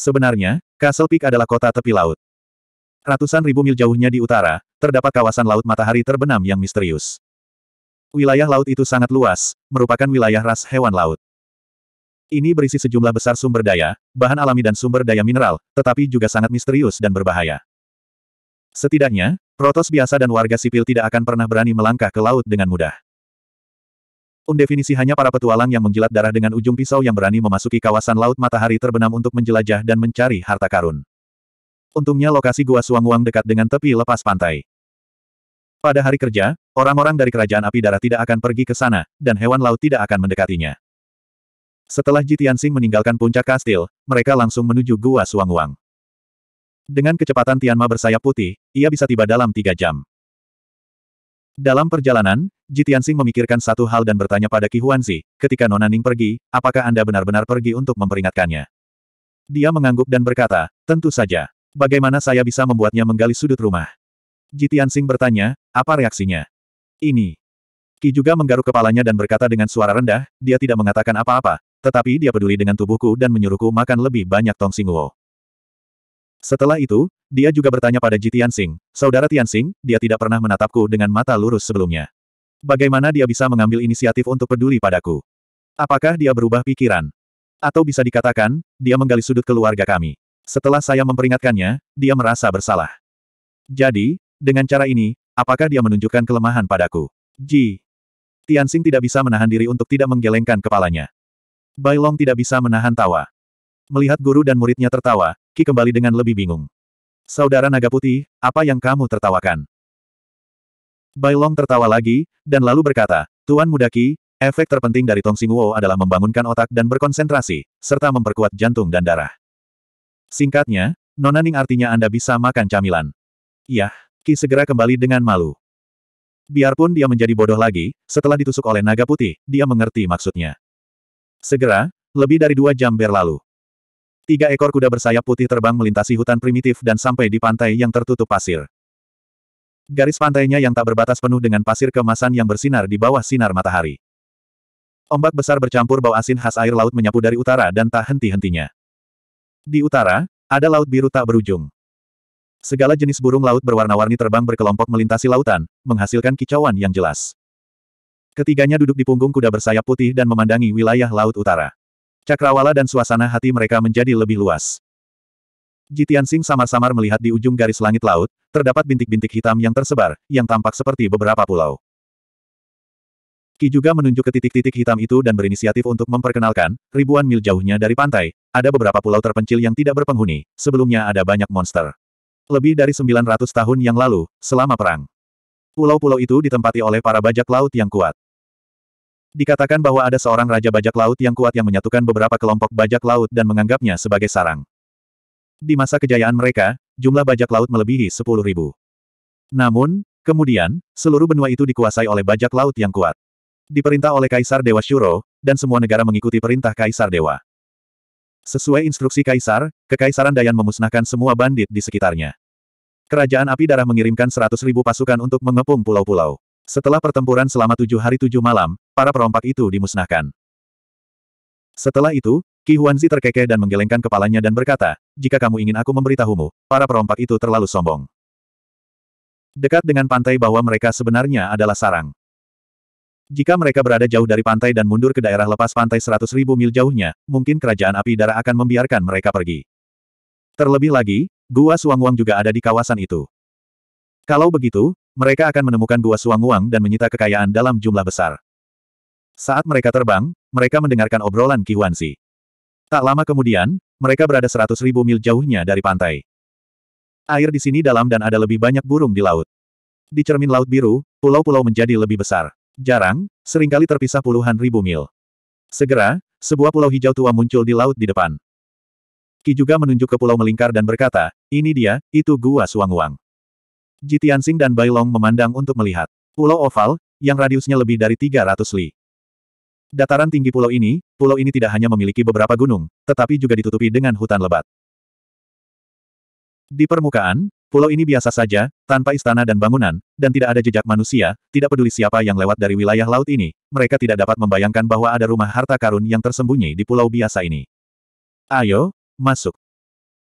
Sebenarnya, Castle Peak adalah kota tepi laut. Ratusan ribu mil jauhnya di utara, terdapat kawasan laut matahari terbenam yang misterius. Wilayah laut itu sangat luas, merupakan wilayah ras hewan laut. Ini berisi sejumlah besar sumber daya, bahan alami dan sumber daya mineral, tetapi juga sangat misterius dan berbahaya. Setidaknya, protos biasa dan warga sipil tidak akan pernah berani melangkah ke laut dengan mudah. Om definisi hanya para petualang yang menjilat darah dengan ujung pisau yang berani memasuki kawasan Laut Matahari Terbenam untuk menjelajah dan mencari harta karun. Untungnya lokasi Gua Suanguang dekat dengan tepi lepas pantai. Pada hari kerja, orang-orang dari Kerajaan Api Darah tidak akan pergi ke sana, dan hewan laut tidak akan mendekatinya. Setelah Jitiansing meninggalkan puncak kastil, mereka langsung menuju Gua Suanguang. Dengan kecepatan Tianma bersayap putih, ia bisa tiba dalam tiga jam. Dalam perjalanan, Jitiansing memikirkan satu hal dan bertanya pada Ki Huanzi, ketika Nona Ning pergi, apakah Anda benar-benar pergi untuk memperingatkannya? Dia mengangguk dan berkata, tentu saja. Bagaimana saya bisa membuatnya menggali sudut rumah? Jitiansing bertanya, apa reaksinya? Ini. Ki juga menggaruk kepalanya dan berkata dengan suara rendah, dia tidak mengatakan apa-apa, tetapi dia peduli dengan tubuhku dan menyuruhku makan lebih banyak tong singuo. Setelah itu, dia juga bertanya pada Jitiansing, saudara Tiansing, dia tidak pernah menatapku dengan mata lurus sebelumnya. Bagaimana dia bisa mengambil inisiatif untuk peduli padaku? Apakah dia berubah pikiran? Atau bisa dikatakan, dia menggali sudut keluarga kami. Setelah saya memperingatkannya, dia merasa bersalah. Jadi, dengan cara ini, apakah dia menunjukkan kelemahan padaku? Ji. Tianxing tidak bisa menahan diri untuk tidak menggelengkan kepalanya. Bai Long tidak bisa menahan tawa. Melihat guru dan muridnya tertawa, Ki kembali dengan lebih bingung. Saudara naga putih, apa yang kamu tertawakan? Bailong tertawa lagi, dan lalu berkata, Tuan Mudaki, efek terpenting dari Tong Xingwo adalah membangunkan otak dan berkonsentrasi, serta memperkuat jantung dan darah. Singkatnya, nonaning artinya Anda bisa makan camilan. Yah, Ki segera kembali dengan malu. Biarpun dia menjadi bodoh lagi, setelah ditusuk oleh naga putih, dia mengerti maksudnya. Segera, lebih dari dua jam berlalu. Tiga ekor kuda bersayap putih terbang melintasi hutan primitif dan sampai di pantai yang tertutup pasir. Garis pantainya yang tak berbatas penuh dengan pasir kemasan yang bersinar di bawah sinar matahari. Ombak besar bercampur bau asin khas air laut menyapu dari utara dan tak henti-hentinya. Di utara, ada laut biru tak berujung. Segala jenis burung laut berwarna-warni terbang berkelompok melintasi lautan, menghasilkan kicauan yang jelas. Ketiganya duduk di punggung kuda bersayap putih dan memandangi wilayah laut utara. Cakrawala dan suasana hati mereka menjadi lebih luas. Jitian Sing samar-samar melihat di ujung garis langit laut, terdapat bintik-bintik hitam yang tersebar, yang tampak seperti beberapa pulau. Ki juga menunjuk ke titik-titik hitam itu dan berinisiatif untuk memperkenalkan, ribuan mil jauhnya dari pantai, ada beberapa pulau terpencil yang tidak berpenghuni, sebelumnya ada banyak monster. Lebih dari 900 tahun yang lalu, selama perang. Pulau-pulau itu ditempati oleh para bajak laut yang kuat. Dikatakan bahwa ada seorang raja bajak laut yang kuat yang menyatukan beberapa kelompok bajak laut dan menganggapnya sebagai sarang. Di masa kejayaan mereka, jumlah bajak laut melebihi sepuluh ribu. Namun, kemudian, seluruh benua itu dikuasai oleh bajak laut yang kuat. Diperintah oleh Kaisar Dewa Shuro, dan semua negara mengikuti perintah Kaisar Dewa. Sesuai instruksi Kaisar, Kekaisaran Dayan memusnahkan semua bandit di sekitarnya. Kerajaan Api Darah mengirimkan seratus ribu pasukan untuk mengepung pulau-pulau. Setelah pertempuran selama tujuh hari tujuh malam, para perompak itu dimusnahkan. Setelah itu, Ki Huanzi terkekeh dan menggelengkan kepalanya dan berkata, jika kamu ingin aku memberitahumu, para perompak itu terlalu sombong. Dekat dengan pantai bahwa mereka sebenarnya adalah sarang. Jika mereka berada jauh dari pantai dan mundur ke daerah lepas pantai seratus ribu mil jauhnya, mungkin kerajaan api darah akan membiarkan mereka pergi. Terlebih lagi, Gua Wang juga ada di kawasan itu. Kalau begitu, mereka akan menemukan Gua Wang dan menyita kekayaan dalam jumlah besar. Saat mereka terbang, mereka mendengarkan obrolan Ki Huanzi. Tak lama kemudian, mereka berada seratus ribu mil jauhnya dari pantai. Air di sini dalam dan ada lebih banyak burung di laut. Di cermin laut biru, pulau-pulau menjadi lebih besar. Jarang, seringkali terpisah puluhan ribu mil. Segera, sebuah pulau hijau tua muncul di laut di depan. Ki juga menunjuk ke pulau melingkar dan berkata, ini dia, itu gua suang uang." Ji Tianxing dan Bailong memandang untuk melihat. Pulau oval, yang radiusnya lebih dari 300 li. Dataran tinggi pulau ini, pulau ini tidak hanya memiliki beberapa gunung, tetapi juga ditutupi dengan hutan lebat. Di permukaan, pulau ini biasa saja, tanpa istana dan bangunan, dan tidak ada jejak manusia, tidak peduli siapa yang lewat dari wilayah laut ini, mereka tidak dapat membayangkan bahwa ada rumah harta karun yang tersembunyi di pulau biasa ini. Ayo, masuk.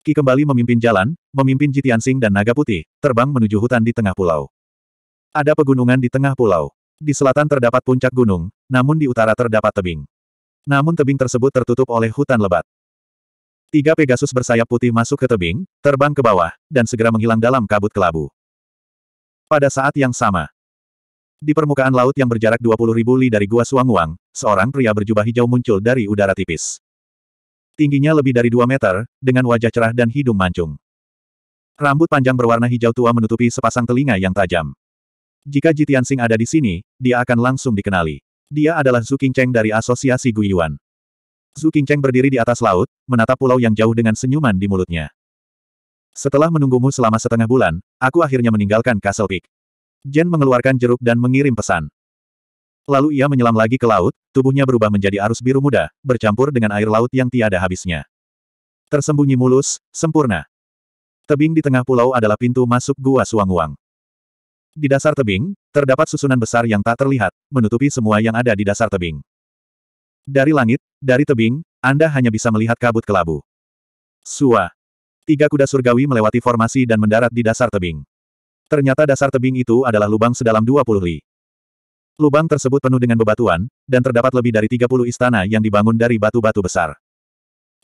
Ki kembali memimpin jalan, memimpin Jitiansing dan Naga Putih, terbang menuju hutan di tengah pulau. Ada pegunungan di tengah pulau. Di selatan terdapat puncak gunung, namun di utara terdapat tebing. Namun tebing tersebut tertutup oleh hutan lebat. Tiga Pegasus bersayap putih masuk ke tebing, terbang ke bawah, dan segera menghilang dalam kabut kelabu. Pada saat yang sama, di permukaan laut yang berjarak ribu li dari Gua Suanguang, seorang pria berjubah hijau muncul dari udara tipis. Tingginya lebih dari 2 meter, dengan wajah cerah dan hidung mancung. Rambut panjang berwarna hijau tua menutupi sepasang telinga yang tajam. Jika Jitian Sing ada di sini, dia akan langsung dikenali. Dia adalah Zhu Qingcheng dari Asosiasi Guyuan. Zhu Qingcheng berdiri di atas laut, menatap pulau yang jauh dengan senyuman di mulutnya. Setelah menunggumu selama setengah bulan, aku akhirnya meninggalkan Castle Peak. Jen mengeluarkan jeruk dan mengirim pesan. Lalu ia menyelam lagi ke laut, tubuhnya berubah menjadi arus biru muda, bercampur dengan air laut yang tiada habisnya. Tersembunyi mulus, sempurna. Tebing di tengah pulau adalah pintu masuk gua Wang. Di dasar tebing, terdapat susunan besar yang tak terlihat, menutupi semua yang ada di dasar tebing. Dari langit, dari tebing, Anda hanya bisa melihat kabut kelabu. Sua. Tiga kuda surgawi melewati formasi dan mendarat di dasar tebing. Ternyata dasar tebing itu adalah lubang sedalam 20 li. Lubang tersebut penuh dengan bebatuan, dan terdapat lebih dari 30 istana yang dibangun dari batu-batu besar.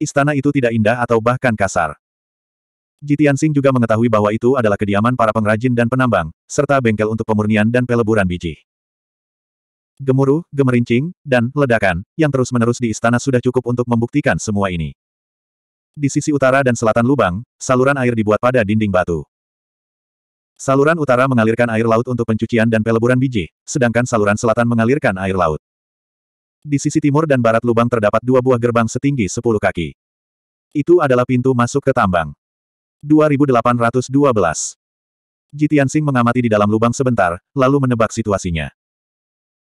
Istana itu tidak indah atau bahkan kasar. Jitian Sing juga mengetahui bahwa itu adalah kediaman para pengrajin dan penambang, serta bengkel untuk pemurnian dan peleburan biji. Gemuruh, gemerincing, dan ledakan yang terus-menerus di istana sudah cukup untuk membuktikan semua ini. Di sisi utara dan selatan lubang, saluran air dibuat pada dinding batu. Saluran utara mengalirkan air laut untuk pencucian dan peleburan biji, sedangkan saluran selatan mengalirkan air laut. Di sisi timur dan barat lubang terdapat dua buah gerbang setinggi 10 kaki. Itu adalah pintu masuk ke tambang. 2812. Jitian Sing mengamati di dalam lubang sebentar, lalu menebak situasinya.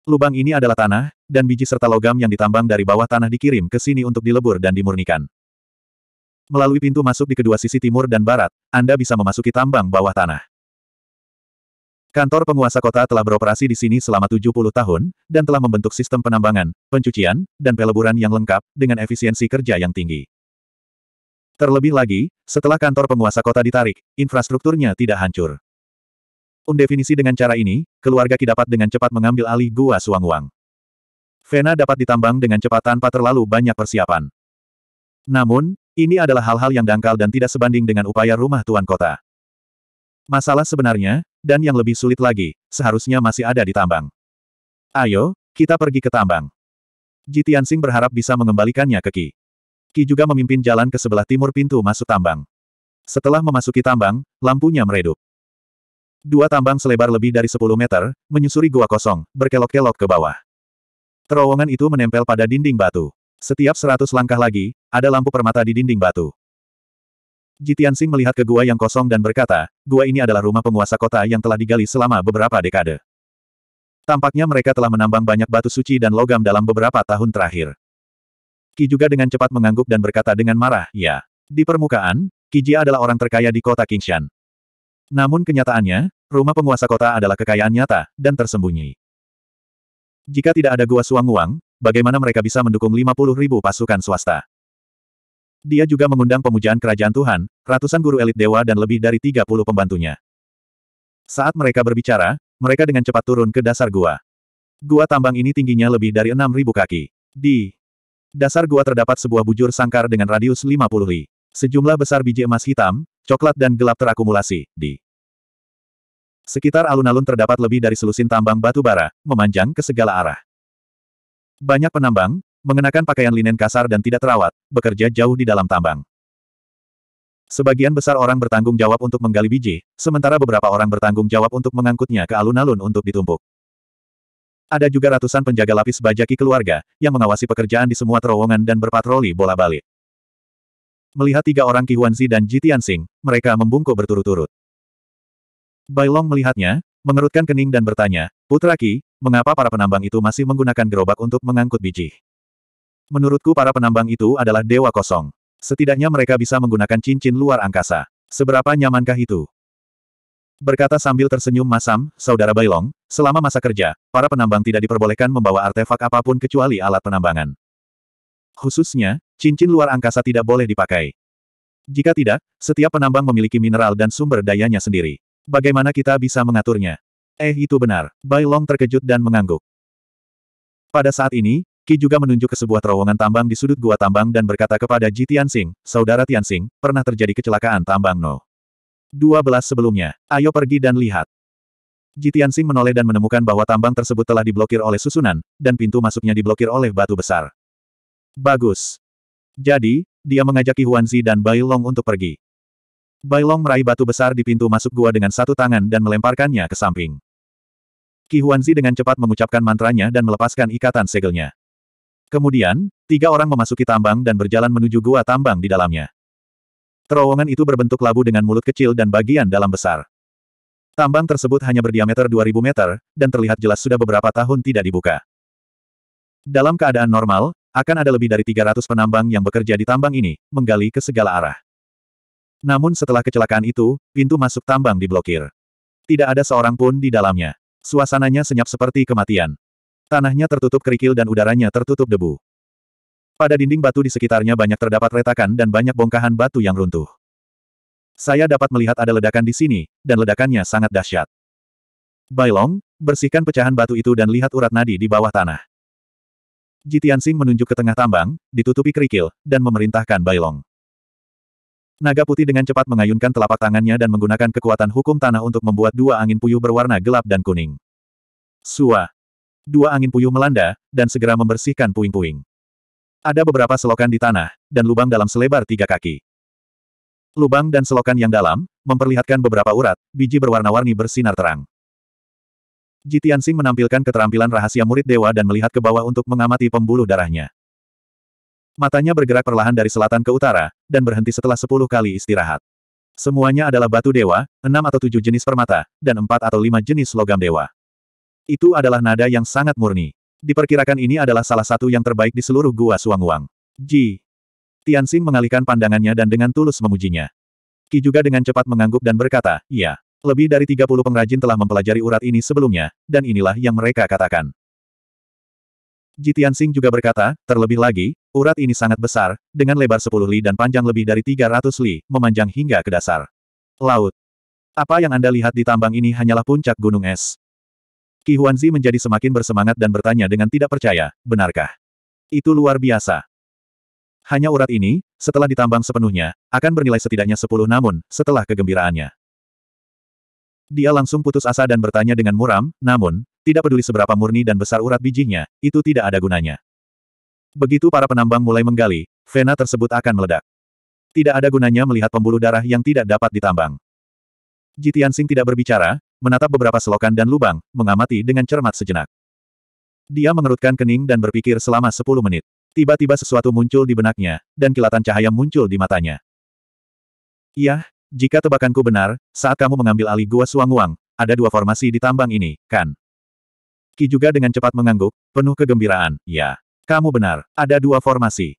Lubang ini adalah tanah, dan biji serta logam yang ditambang dari bawah tanah dikirim ke sini untuk dilebur dan dimurnikan. Melalui pintu masuk di kedua sisi timur dan barat, Anda bisa memasuki tambang bawah tanah. Kantor penguasa kota telah beroperasi di sini selama 70 tahun, dan telah membentuk sistem penambangan, pencucian, dan peleburan yang lengkap, dengan efisiensi kerja yang tinggi. Terlebih lagi, setelah kantor penguasa kota ditarik, infrastrukturnya tidak hancur. Undefinisi dengan cara ini, keluarga Ki dapat dengan cepat mengambil alih Gua suang Suangwang. Vena dapat ditambang dengan cepat tanpa terlalu banyak persiapan. Namun, ini adalah hal-hal yang dangkal dan tidak sebanding dengan upaya rumah tuan kota. Masalah sebenarnya, dan yang lebih sulit lagi, seharusnya masih ada di tambang. Ayo, kita pergi ke tambang. Jitian Singh berharap bisa mengembalikannya ke Ki. Ki juga memimpin jalan ke sebelah timur pintu masuk tambang. Setelah memasuki tambang, lampunya meredup. Dua tambang selebar lebih dari 10 meter, menyusuri gua kosong, berkelok-kelok ke bawah. Terowongan itu menempel pada dinding batu. Setiap 100 langkah lagi, ada lampu permata di dinding batu. Jitian Sing melihat ke gua yang kosong dan berkata, gua ini adalah rumah penguasa kota yang telah digali selama beberapa dekade. Tampaknya mereka telah menambang banyak batu suci dan logam dalam beberapa tahun terakhir. Ki juga dengan cepat mengangguk dan berkata dengan marah, ya. Di permukaan, Kijia adalah orang terkaya di kota Kingshan. Namun kenyataannya, rumah penguasa kota adalah kekayaan nyata, dan tersembunyi. Jika tidak ada gua suang-uang, bagaimana mereka bisa mendukung 50 ribu pasukan swasta? Dia juga mengundang pemujaan kerajaan Tuhan, ratusan guru elit dewa dan lebih dari 30 pembantunya. Saat mereka berbicara, mereka dengan cepat turun ke dasar gua. Gua tambang ini tingginya lebih dari 6.000 kaki. Di Dasar gua terdapat sebuah bujur sangkar dengan radius 50 li. Sejumlah besar biji emas hitam, coklat dan gelap terakumulasi, di sekitar alun-alun terdapat lebih dari selusin tambang batu bara, memanjang ke segala arah. Banyak penambang, mengenakan pakaian linen kasar dan tidak terawat, bekerja jauh di dalam tambang. Sebagian besar orang bertanggung jawab untuk menggali biji, sementara beberapa orang bertanggung jawab untuk mengangkutnya ke alun-alun untuk ditumpuk. Ada juga ratusan penjaga lapis bajaki keluarga, yang mengawasi pekerjaan di semua terowongan dan berpatroli bola balik. Melihat tiga orang Qi Huanzi dan Ji Tianxing, mereka membungkuk berturut-turut. Bailong melihatnya, mengerutkan kening dan bertanya, Putra Ki, mengapa para penambang itu masih menggunakan gerobak untuk mengangkut biji? Menurutku para penambang itu adalah dewa kosong. Setidaknya mereka bisa menggunakan cincin luar angkasa. Seberapa nyamankah itu? Berkata sambil tersenyum masam, Saudara Bailong, selama masa kerja, para penambang tidak diperbolehkan membawa artefak apapun kecuali alat penambangan. Khususnya, cincin luar angkasa tidak boleh dipakai. Jika tidak, setiap penambang memiliki mineral dan sumber dayanya sendiri. Bagaimana kita bisa mengaturnya? Eh itu benar, Bailong terkejut dan mengangguk. Pada saat ini, Ki juga menunjuk ke sebuah terowongan tambang di sudut gua tambang dan berkata kepada Ji Tianxing, Saudara Tianxing, pernah terjadi kecelakaan tambang No. 12 sebelumnya. Ayo pergi dan lihat. Jitian Sing menoleh dan menemukan bahwa tambang tersebut telah diblokir oleh susunan, dan pintu masuknya diblokir oleh batu besar. Bagus. Jadi, dia mengajak Huanzi dan Bai Long untuk pergi. Bai Long meraih batu besar di pintu masuk gua dengan satu tangan dan melemparkannya ke samping. Kihuanzi Huanzi dengan cepat mengucapkan mantranya dan melepaskan ikatan segelnya. Kemudian, tiga orang memasuki tambang dan berjalan menuju gua tambang di dalamnya. Terowongan itu berbentuk labu dengan mulut kecil dan bagian dalam besar. Tambang tersebut hanya berdiameter 2000 meter, dan terlihat jelas sudah beberapa tahun tidak dibuka. Dalam keadaan normal, akan ada lebih dari 300 penambang yang bekerja di tambang ini, menggali ke segala arah. Namun setelah kecelakaan itu, pintu masuk tambang diblokir. Tidak ada seorang pun di dalamnya. Suasananya senyap seperti kematian. Tanahnya tertutup kerikil dan udaranya tertutup debu. Pada dinding batu di sekitarnya banyak terdapat retakan dan banyak bongkahan batu yang runtuh. Saya dapat melihat ada ledakan di sini, dan ledakannya sangat dahsyat. Bailong, bersihkan pecahan batu itu dan lihat urat nadi di bawah tanah. Jitiansing menunjuk ke tengah tambang, ditutupi kerikil, dan memerintahkan Bailong. Naga putih dengan cepat mengayunkan telapak tangannya dan menggunakan kekuatan hukum tanah untuk membuat dua angin puyuh berwarna gelap dan kuning. Sua. Dua angin puyuh melanda, dan segera membersihkan puing-puing. Ada beberapa selokan di tanah, dan lubang dalam selebar tiga kaki. Lubang dan selokan yang dalam, memperlihatkan beberapa urat, biji berwarna-warni bersinar terang. Jitian Sing menampilkan keterampilan rahasia murid dewa dan melihat ke bawah untuk mengamati pembuluh darahnya. Matanya bergerak perlahan dari selatan ke utara, dan berhenti setelah sepuluh kali istirahat. Semuanya adalah batu dewa, enam atau tujuh jenis permata, dan empat atau lima jenis logam dewa. Itu adalah nada yang sangat murni. Diperkirakan ini adalah salah satu yang terbaik di seluruh gua Wang. Ji. Tianxing mengalihkan pandangannya dan dengan tulus memujinya. Ki juga dengan cepat mengangguk dan berkata, "Ya. Lebih dari 30 pengrajin telah mempelajari urat ini sebelumnya, dan inilah yang mereka katakan. Ji Tianxing juga berkata, terlebih lagi, urat ini sangat besar, dengan lebar 10 li dan panjang lebih dari 300 li, memanjang hingga ke dasar. Laut. Apa yang Anda lihat di tambang ini hanyalah puncak gunung es. Qi Huanzi menjadi semakin bersemangat dan bertanya dengan tidak percaya, benarkah? Itu luar biasa. Hanya urat ini, setelah ditambang sepenuhnya, akan bernilai setidaknya sepuluh namun, setelah kegembiraannya. Dia langsung putus asa dan bertanya dengan muram, namun, tidak peduli seberapa murni dan besar urat bijinya, itu tidak ada gunanya. Begitu para penambang mulai menggali, vena tersebut akan meledak. Tidak ada gunanya melihat pembuluh darah yang tidak dapat ditambang. Jitiansing tidak berbicara, menatap beberapa selokan dan lubang, mengamati dengan cermat sejenak. Dia mengerutkan kening dan berpikir selama sepuluh menit. Tiba-tiba sesuatu muncul di benaknya, dan kilatan cahaya muncul di matanya. Yah, jika tebakanku benar, saat kamu mengambil alih Gua suang uang, ada dua formasi di tambang ini, kan? Ki juga dengan cepat mengangguk, penuh kegembiraan, ya. Kamu benar, ada dua formasi.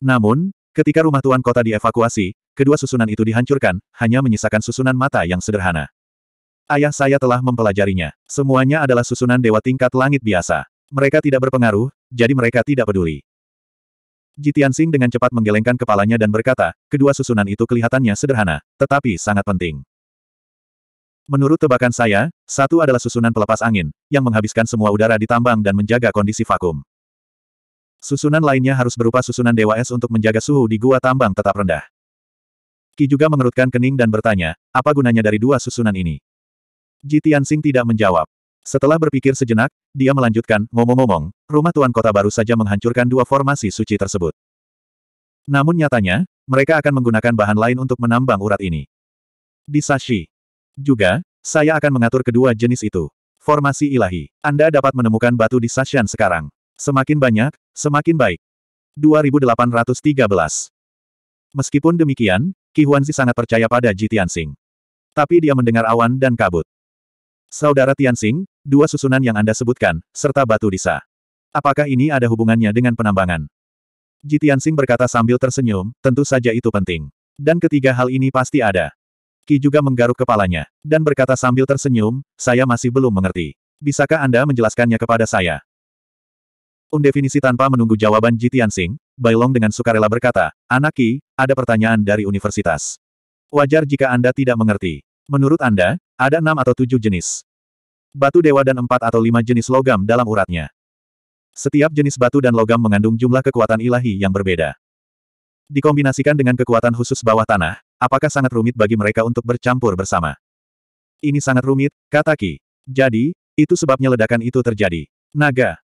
Namun, ketika rumah tuan kota dievakuasi, kedua susunan itu dihancurkan, hanya menyisakan susunan mata yang sederhana. Ayah saya telah mempelajarinya. Semuanya adalah susunan dewa tingkat langit biasa. Mereka tidak berpengaruh, jadi mereka tidak peduli. Jitian Sing dengan cepat menggelengkan kepalanya dan berkata, kedua susunan itu kelihatannya sederhana, tetapi sangat penting. Menurut tebakan saya, satu adalah susunan pelepas angin, yang menghabiskan semua udara di tambang dan menjaga kondisi vakum. Susunan lainnya harus berupa susunan dewa es untuk menjaga suhu di gua tambang tetap rendah. Ki juga mengerutkan kening dan bertanya, apa gunanya dari dua susunan ini? Ji Tianxing tidak menjawab. Setelah berpikir sejenak, dia melanjutkan, ngomong-ngomong, rumah tuan kota baru saja menghancurkan dua formasi suci tersebut. Namun nyatanya, mereka akan menggunakan bahan lain untuk menambang urat ini. Di Sashi. Juga, saya akan mengatur kedua jenis itu. Formasi ilahi. Anda dapat menemukan batu di Sashan sekarang. Semakin banyak, semakin baik. 2813. Meskipun demikian, Ki Huanzi sangat percaya pada Jitian Sing. Tapi dia mendengar awan dan kabut. Saudara Tianxing, dua susunan yang Anda sebutkan, serta batu disa. Apakah ini ada hubungannya dengan penambangan? Ji Tianxing berkata sambil tersenyum, tentu saja itu penting. Dan ketiga hal ini pasti ada. Ki juga menggaruk kepalanya, dan berkata sambil tersenyum, saya masih belum mengerti. Bisakah Anda menjelaskannya kepada saya? Undefinisi tanpa menunggu jawaban Ji Tianxing, Bailong dengan sukarela berkata, Anak Ki, ada pertanyaan dari universitas. Wajar jika Anda tidak mengerti. Menurut Anda, ada enam atau tujuh jenis. Batu dewa dan empat atau lima jenis logam dalam uratnya. Setiap jenis batu dan logam mengandung jumlah kekuatan ilahi yang berbeda. Dikombinasikan dengan kekuatan khusus bawah tanah, apakah sangat rumit bagi mereka untuk bercampur bersama? Ini sangat rumit, kata Ki. Jadi, itu sebabnya ledakan itu terjadi. Naga.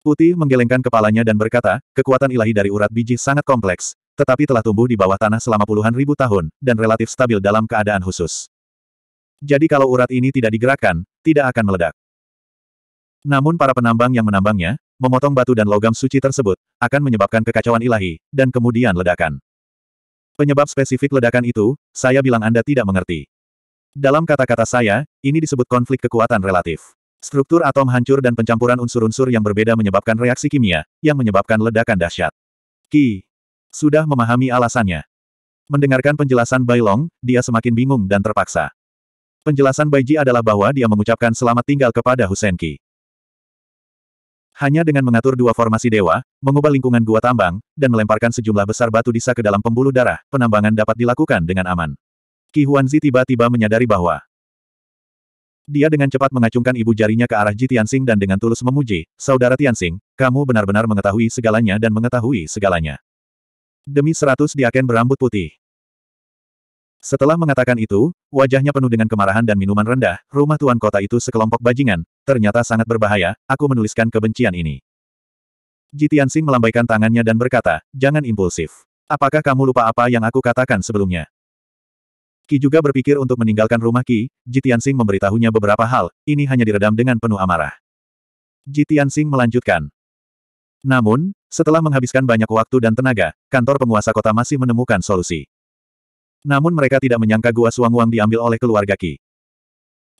Putih menggelengkan kepalanya dan berkata, kekuatan ilahi dari urat biji sangat kompleks, tetapi telah tumbuh di bawah tanah selama puluhan ribu tahun, dan relatif stabil dalam keadaan khusus. Jadi kalau urat ini tidak digerakkan, tidak akan meledak. Namun para penambang yang menambangnya, memotong batu dan logam suci tersebut, akan menyebabkan kekacauan ilahi, dan kemudian ledakan. Penyebab spesifik ledakan itu, saya bilang Anda tidak mengerti. Dalam kata-kata saya, ini disebut konflik kekuatan relatif. Struktur atom hancur dan pencampuran unsur-unsur yang berbeda menyebabkan reaksi kimia, yang menyebabkan ledakan dahsyat. Ki. Sudah memahami alasannya. Mendengarkan penjelasan Bailong, dia semakin bingung dan terpaksa. Penjelasan Baiji adalah bahwa dia mengucapkan selamat tinggal kepada Husenki. Hanya dengan mengatur dua formasi dewa, mengubah lingkungan gua tambang, dan melemparkan sejumlah besar batu disa ke dalam pembuluh darah, penambangan dapat dilakukan dengan aman. Qi Huanzi tiba-tiba menyadari bahwa dia dengan cepat mengacungkan ibu jarinya ke arah Ji Tianxing dan dengan tulus memuji, Saudara Tianxing, kamu benar-benar mengetahui segalanya dan mengetahui segalanya. Demi seratus diaken berambut putih. Setelah mengatakan itu, wajahnya penuh dengan kemarahan dan minuman rendah, rumah tuan kota itu sekelompok bajingan, ternyata sangat berbahaya, aku menuliskan kebencian ini. Jitiansing melambaikan tangannya dan berkata, jangan impulsif. Apakah kamu lupa apa yang aku katakan sebelumnya? Ki juga berpikir untuk meninggalkan rumah Ki, Jitiansing memberitahunya beberapa hal, ini hanya diredam dengan penuh amarah. Jitiansing melanjutkan. Namun, setelah menghabiskan banyak waktu dan tenaga, kantor penguasa kota masih menemukan solusi. Namun mereka tidak menyangka Gua Wang diambil oleh keluarga Qi.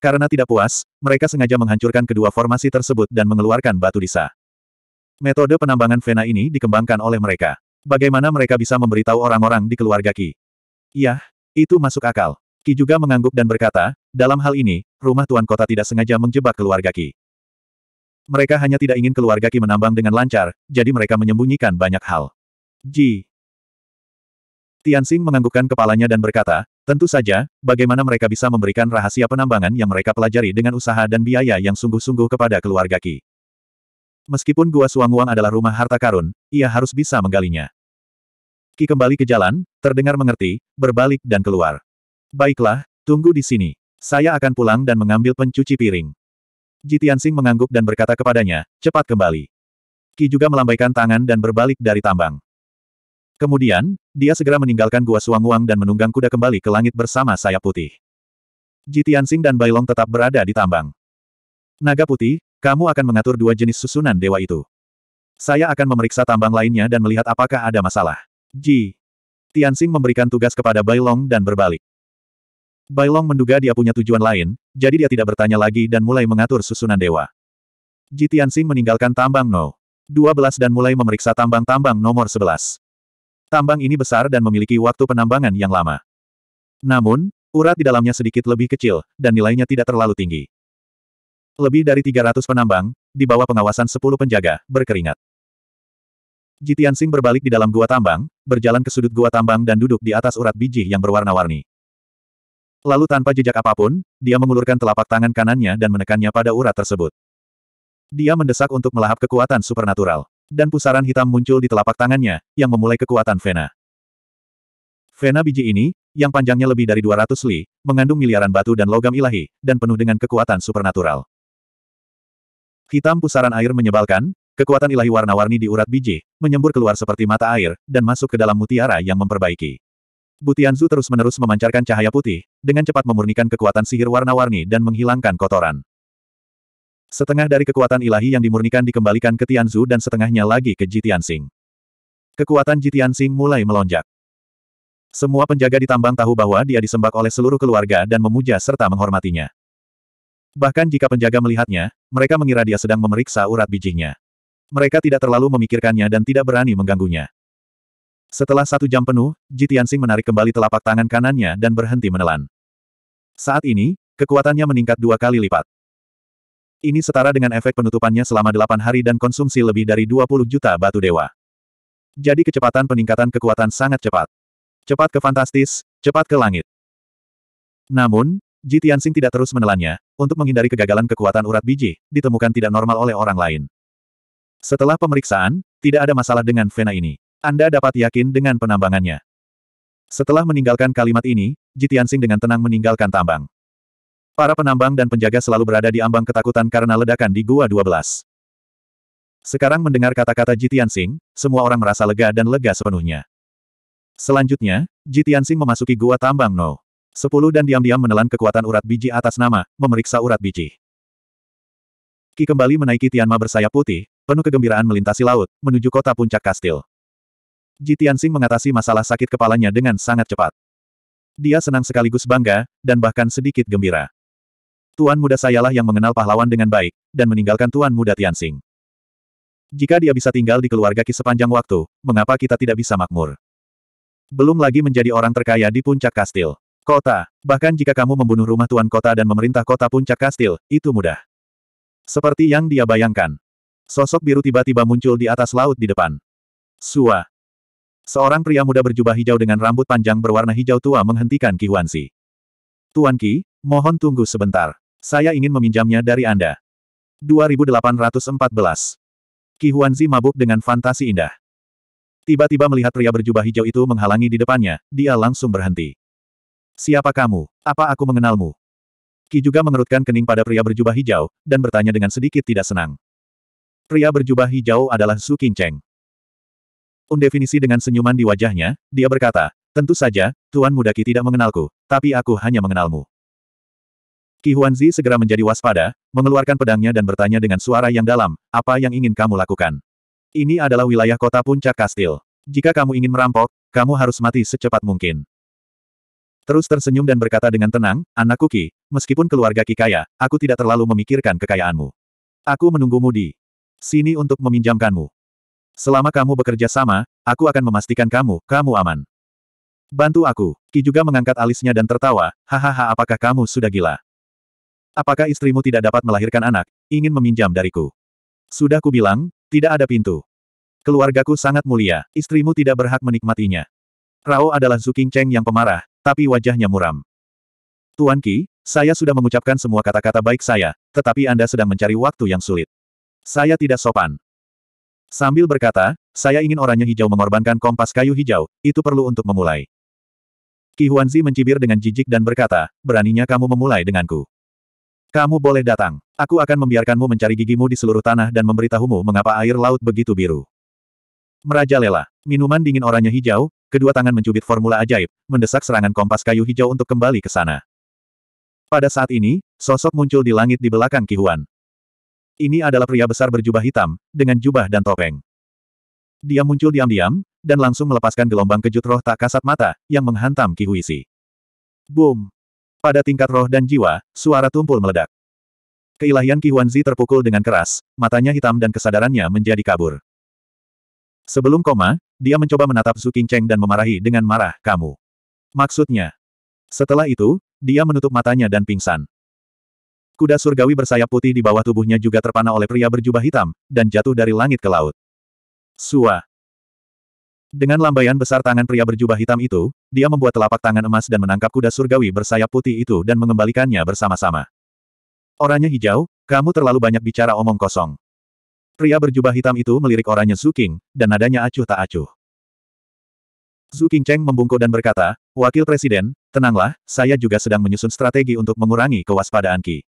Karena tidak puas, mereka sengaja menghancurkan kedua formasi tersebut dan mengeluarkan batu disa. Metode penambangan vena ini dikembangkan oleh mereka. Bagaimana mereka bisa memberitahu orang-orang di keluarga Qi? Yah, itu masuk akal. Qi juga mengangguk dan berkata, dalam hal ini, rumah tuan kota tidak sengaja menjebak keluarga Qi. Mereka hanya tidak ingin keluarga Qi menambang dengan lancar, jadi mereka menyembunyikan banyak hal. Ji, Tianxing menganggukkan kepalanya dan berkata, tentu saja, bagaimana mereka bisa memberikan rahasia penambangan yang mereka pelajari dengan usaha dan biaya yang sungguh-sungguh kepada keluarga Ki? Meskipun Gua Suangguang adalah rumah harta karun, ia harus bisa menggalinya. Ki kembali ke jalan, terdengar mengerti, berbalik dan keluar. Baiklah, tunggu di sini. Saya akan pulang dan mengambil pencuci piring. Ji Tianxing mengangguk dan berkata kepadanya, cepat kembali. Ki juga melambaikan tangan dan berbalik dari tambang. Kemudian, dia segera meninggalkan Gua Suangwang dan menunggang kuda kembali ke langit bersama sayap putih. Ji Tianxing dan Bailong tetap berada di tambang. Naga putih, kamu akan mengatur dua jenis susunan dewa itu. Saya akan memeriksa tambang lainnya dan melihat apakah ada masalah. Ji. Tianxing memberikan tugas kepada Bailong dan berbalik. Bailong menduga dia punya tujuan lain, jadi dia tidak bertanya lagi dan mulai mengatur susunan dewa. Ji Tianxing meninggalkan tambang No. 12 dan mulai memeriksa tambang-tambang nomor 11. Tambang ini besar dan memiliki waktu penambangan yang lama. Namun, urat di dalamnya sedikit lebih kecil, dan nilainya tidak terlalu tinggi. Lebih dari 300 penambang, di bawah pengawasan 10 penjaga, berkeringat. Jitian Sing berbalik di dalam gua tambang, berjalan ke sudut gua tambang dan duduk di atas urat biji yang berwarna-warni. Lalu tanpa jejak apapun, dia mengulurkan telapak tangan kanannya dan menekannya pada urat tersebut. Dia mendesak untuk melahap kekuatan supernatural. Dan pusaran hitam muncul di telapak tangannya, yang memulai kekuatan Vena. Vena biji ini, yang panjangnya lebih dari 200 li, mengandung miliaran batu dan logam ilahi, dan penuh dengan kekuatan supernatural. Hitam pusaran air menyebalkan, kekuatan ilahi warna-warni di urat biji, menyembur keluar seperti mata air, dan masuk ke dalam mutiara yang memperbaiki. Butianzu terus-menerus memancarkan cahaya putih, dengan cepat memurnikan kekuatan sihir warna-warni dan menghilangkan kotoran. Setengah dari kekuatan ilahi yang dimurnikan dikembalikan ke Tianzu dan setengahnya lagi ke Sing. Kekuatan Sing mulai melonjak. Semua penjaga di tambang tahu bahwa dia disembak oleh seluruh keluarga dan memuja serta menghormatinya. Bahkan jika penjaga melihatnya, mereka mengira dia sedang memeriksa urat bijinya. Mereka tidak terlalu memikirkannya dan tidak berani mengganggunya. Setelah satu jam penuh, Sing menarik kembali telapak tangan kanannya dan berhenti menelan. Saat ini, kekuatannya meningkat dua kali lipat. Ini setara dengan efek penutupannya selama 8 hari dan konsumsi lebih dari 20 juta batu dewa. Jadi kecepatan peningkatan kekuatan sangat cepat. Cepat ke fantastis, cepat ke langit. Namun, Ji Tianxing tidak terus menelannya, untuk menghindari kegagalan kekuatan urat biji, ditemukan tidak normal oleh orang lain. Setelah pemeriksaan, tidak ada masalah dengan Vena ini. Anda dapat yakin dengan penambangannya. Setelah meninggalkan kalimat ini, Ji Tianxing dengan tenang meninggalkan tambang. Para penambang dan penjaga selalu berada di ambang ketakutan karena ledakan di Gua 12. Sekarang mendengar kata-kata Jitian Sing, semua orang merasa lega dan lega sepenuhnya. Selanjutnya, Jitian Sing memasuki Gua Tambang No. 10 dan diam-diam menelan kekuatan urat biji atas nama, memeriksa urat biji. Ki kembali menaiki Tianma bersayap putih, penuh kegembiraan melintasi laut, menuju kota puncak kastil. Jitian Sing mengatasi masalah sakit kepalanya dengan sangat cepat. Dia senang sekaligus bangga, dan bahkan sedikit gembira. Tuan muda sayalah yang mengenal pahlawan dengan baik, dan meninggalkan tuan muda Tianxing. Jika dia bisa tinggal di keluarga Ki sepanjang waktu, mengapa kita tidak bisa makmur? Belum lagi menjadi orang terkaya di puncak kastil. Kota, bahkan jika kamu membunuh rumah tuan kota dan memerintah kota puncak kastil, itu mudah. Seperti yang dia bayangkan. Sosok biru tiba-tiba muncul di atas laut di depan. Sua. Seorang pria muda berjubah hijau dengan rambut panjang berwarna hijau tua menghentikan Ki Huanxi. Tuan Ki, mohon tunggu sebentar. Saya ingin meminjamnya dari Anda. 2814 Qi Huanzi mabuk dengan fantasi indah. Tiba-tiba melihat pria berjubah hijau itu menghalangi di depannya, dia langsung berhenti. Siapa kamu? Apa aku mengenalmu? Ki juga mengerutkan kening pada pria berjubah hijau, dan bertanya dengan sedikit tidak senang. Pria berjubah hijau adalah Su Qingcheng. Undefinisi dengan senyuman di wajahnya, dia berkata, tentu saja, Tuan Muda Ki tidak mengenalku, tapi aku hanya mengenalmu. Qi Huanzi segera menjadi waspada, mengeluarkan pedangnya dan bertanya dengan suara yang dalam, apa yang ingin kamu lakukan? Ini adalah wilayah kota puncak kastil. Jika kamu ingin merampok, kamu harus mati secepat mungkin. Terus tersenyum dan berkata dengan tenang, anakku Ki, meskipun keluarga Ki kaya, aku tidak terlalu memikirkan kekayaanmu. Aku menunggumu di sini untuk meminjamkanmu. Selama kamu bekerja sama, aku akan memastikan kamu, kamu aman. Bantu aku. Ki juga mengangkat alisnya dan tertawa, hahaha apakah kamu sudah gila? Apakah istrimu tidak dapat melahirkan anak, ingin meminjam dariku? Sudah kubilang, tidak ada pintu. Keluargaku sangat mulia, istrimu tidak berhak menikmatinya. Rao adalah Zhu Cheng yang pemarah, tapi wajahnya muram. Tuan Ki, saya sudah mengucapkan semua kata-kata baik saya, tetapi Anda sedang mencari waktu yang sulit. Saya tidak sopan. Sambil berkata, saya ingin orangnya hijau mengorbankan kompas kayu hijau, itu perlu untuk memulai. Ki Huanzi mencibir dengan jijik dan berkata, beraninya kamu memulai denganku. Kamu boleh datang. Aku akan membiarkanmu mencari gigimu di seluruh tanah dan memberitahumu mengapa air laut begitu biru. Merajalela. Minuman dingin oranye hijau, kedua tangan mencubit formula ajaib, mendesak serangan kompas kayu hijau untuk kembali ke sana. Pada saat ini, sosok muncul di langit di belakang Kihuan. Ini adalah pria besar berjubah hitam, dengan jubah dan topeng. Dia muncul diam-diam, dan langsung melepaskan gelombang kejut roh tak kasat mata, yang menghantam Kihuisi. Boom! Pada tingkat roh dan jiwa, suara tumpul meledak. Keilahian Qi Huanzi terpukul dengan keras, matanya hitam dan kesadarannya menjadi kabur. Sebelum koma, dia mencoba menatap Su Qingcheng dan memarahi dengan marah, kamu. Maksudnya. Setelah itu, dia menutup matanya dan pingsan. Kuda surgawi bersayap putih di bawah tubuhnya juga terpana oleh pria berjubah hitam, dan jatuh dari langit ke laut. Suah. Dengan lambaian besar tangan pria berjubah hitam itu, dia membuat telapak tangan emas dan menangkap kuda surgawi bersayap putih itu dan mengembalikannya bersama-sama. Orangnya hijau, kamu terlalu banyak bicara omong kosong. Pria berjubah hitam itu melirik orangnya Zuking, dan nadanya acuh tak acuh. Zuking Cheng membungkuk dan berkata, Wakil Presiden, tenanglah, saya juga sedang menyusun strategi untuk mengurangi kewaspadaan Ki.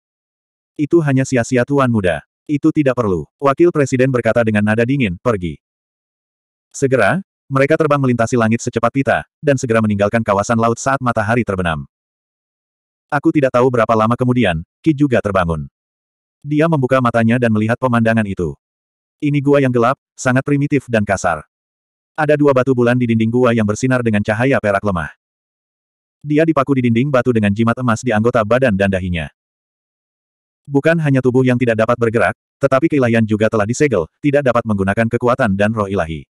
Itu hanya sia-sia tuan muda. Itu tidak perlu. Wakil Presiden berkata dengan nada dingin, pergi. Segera, mereka terbang melintasi langit secepat pita, dan segera meninggalkan kawasan laut saat matahari terbenam. Aku tidak tahu berapa lama kemudian, Ki juga terbangun. Dia membuka matanya dan melihat pemandangan itu. Ini gua yang gelap, sangat primitif dan kasar. Ada dua batu bulan di dinding gua yang bersinar dengan cahaya perak lemah. Dia dipaku di dinding batu dengan jimat emas di anggota badan dan dahinya. Bukan hanya tubuh yang tidak dapat bergerak, tetapi keilahian juga telah disegel, tidak dapat menggunakan kekuatan dan roh ilahi.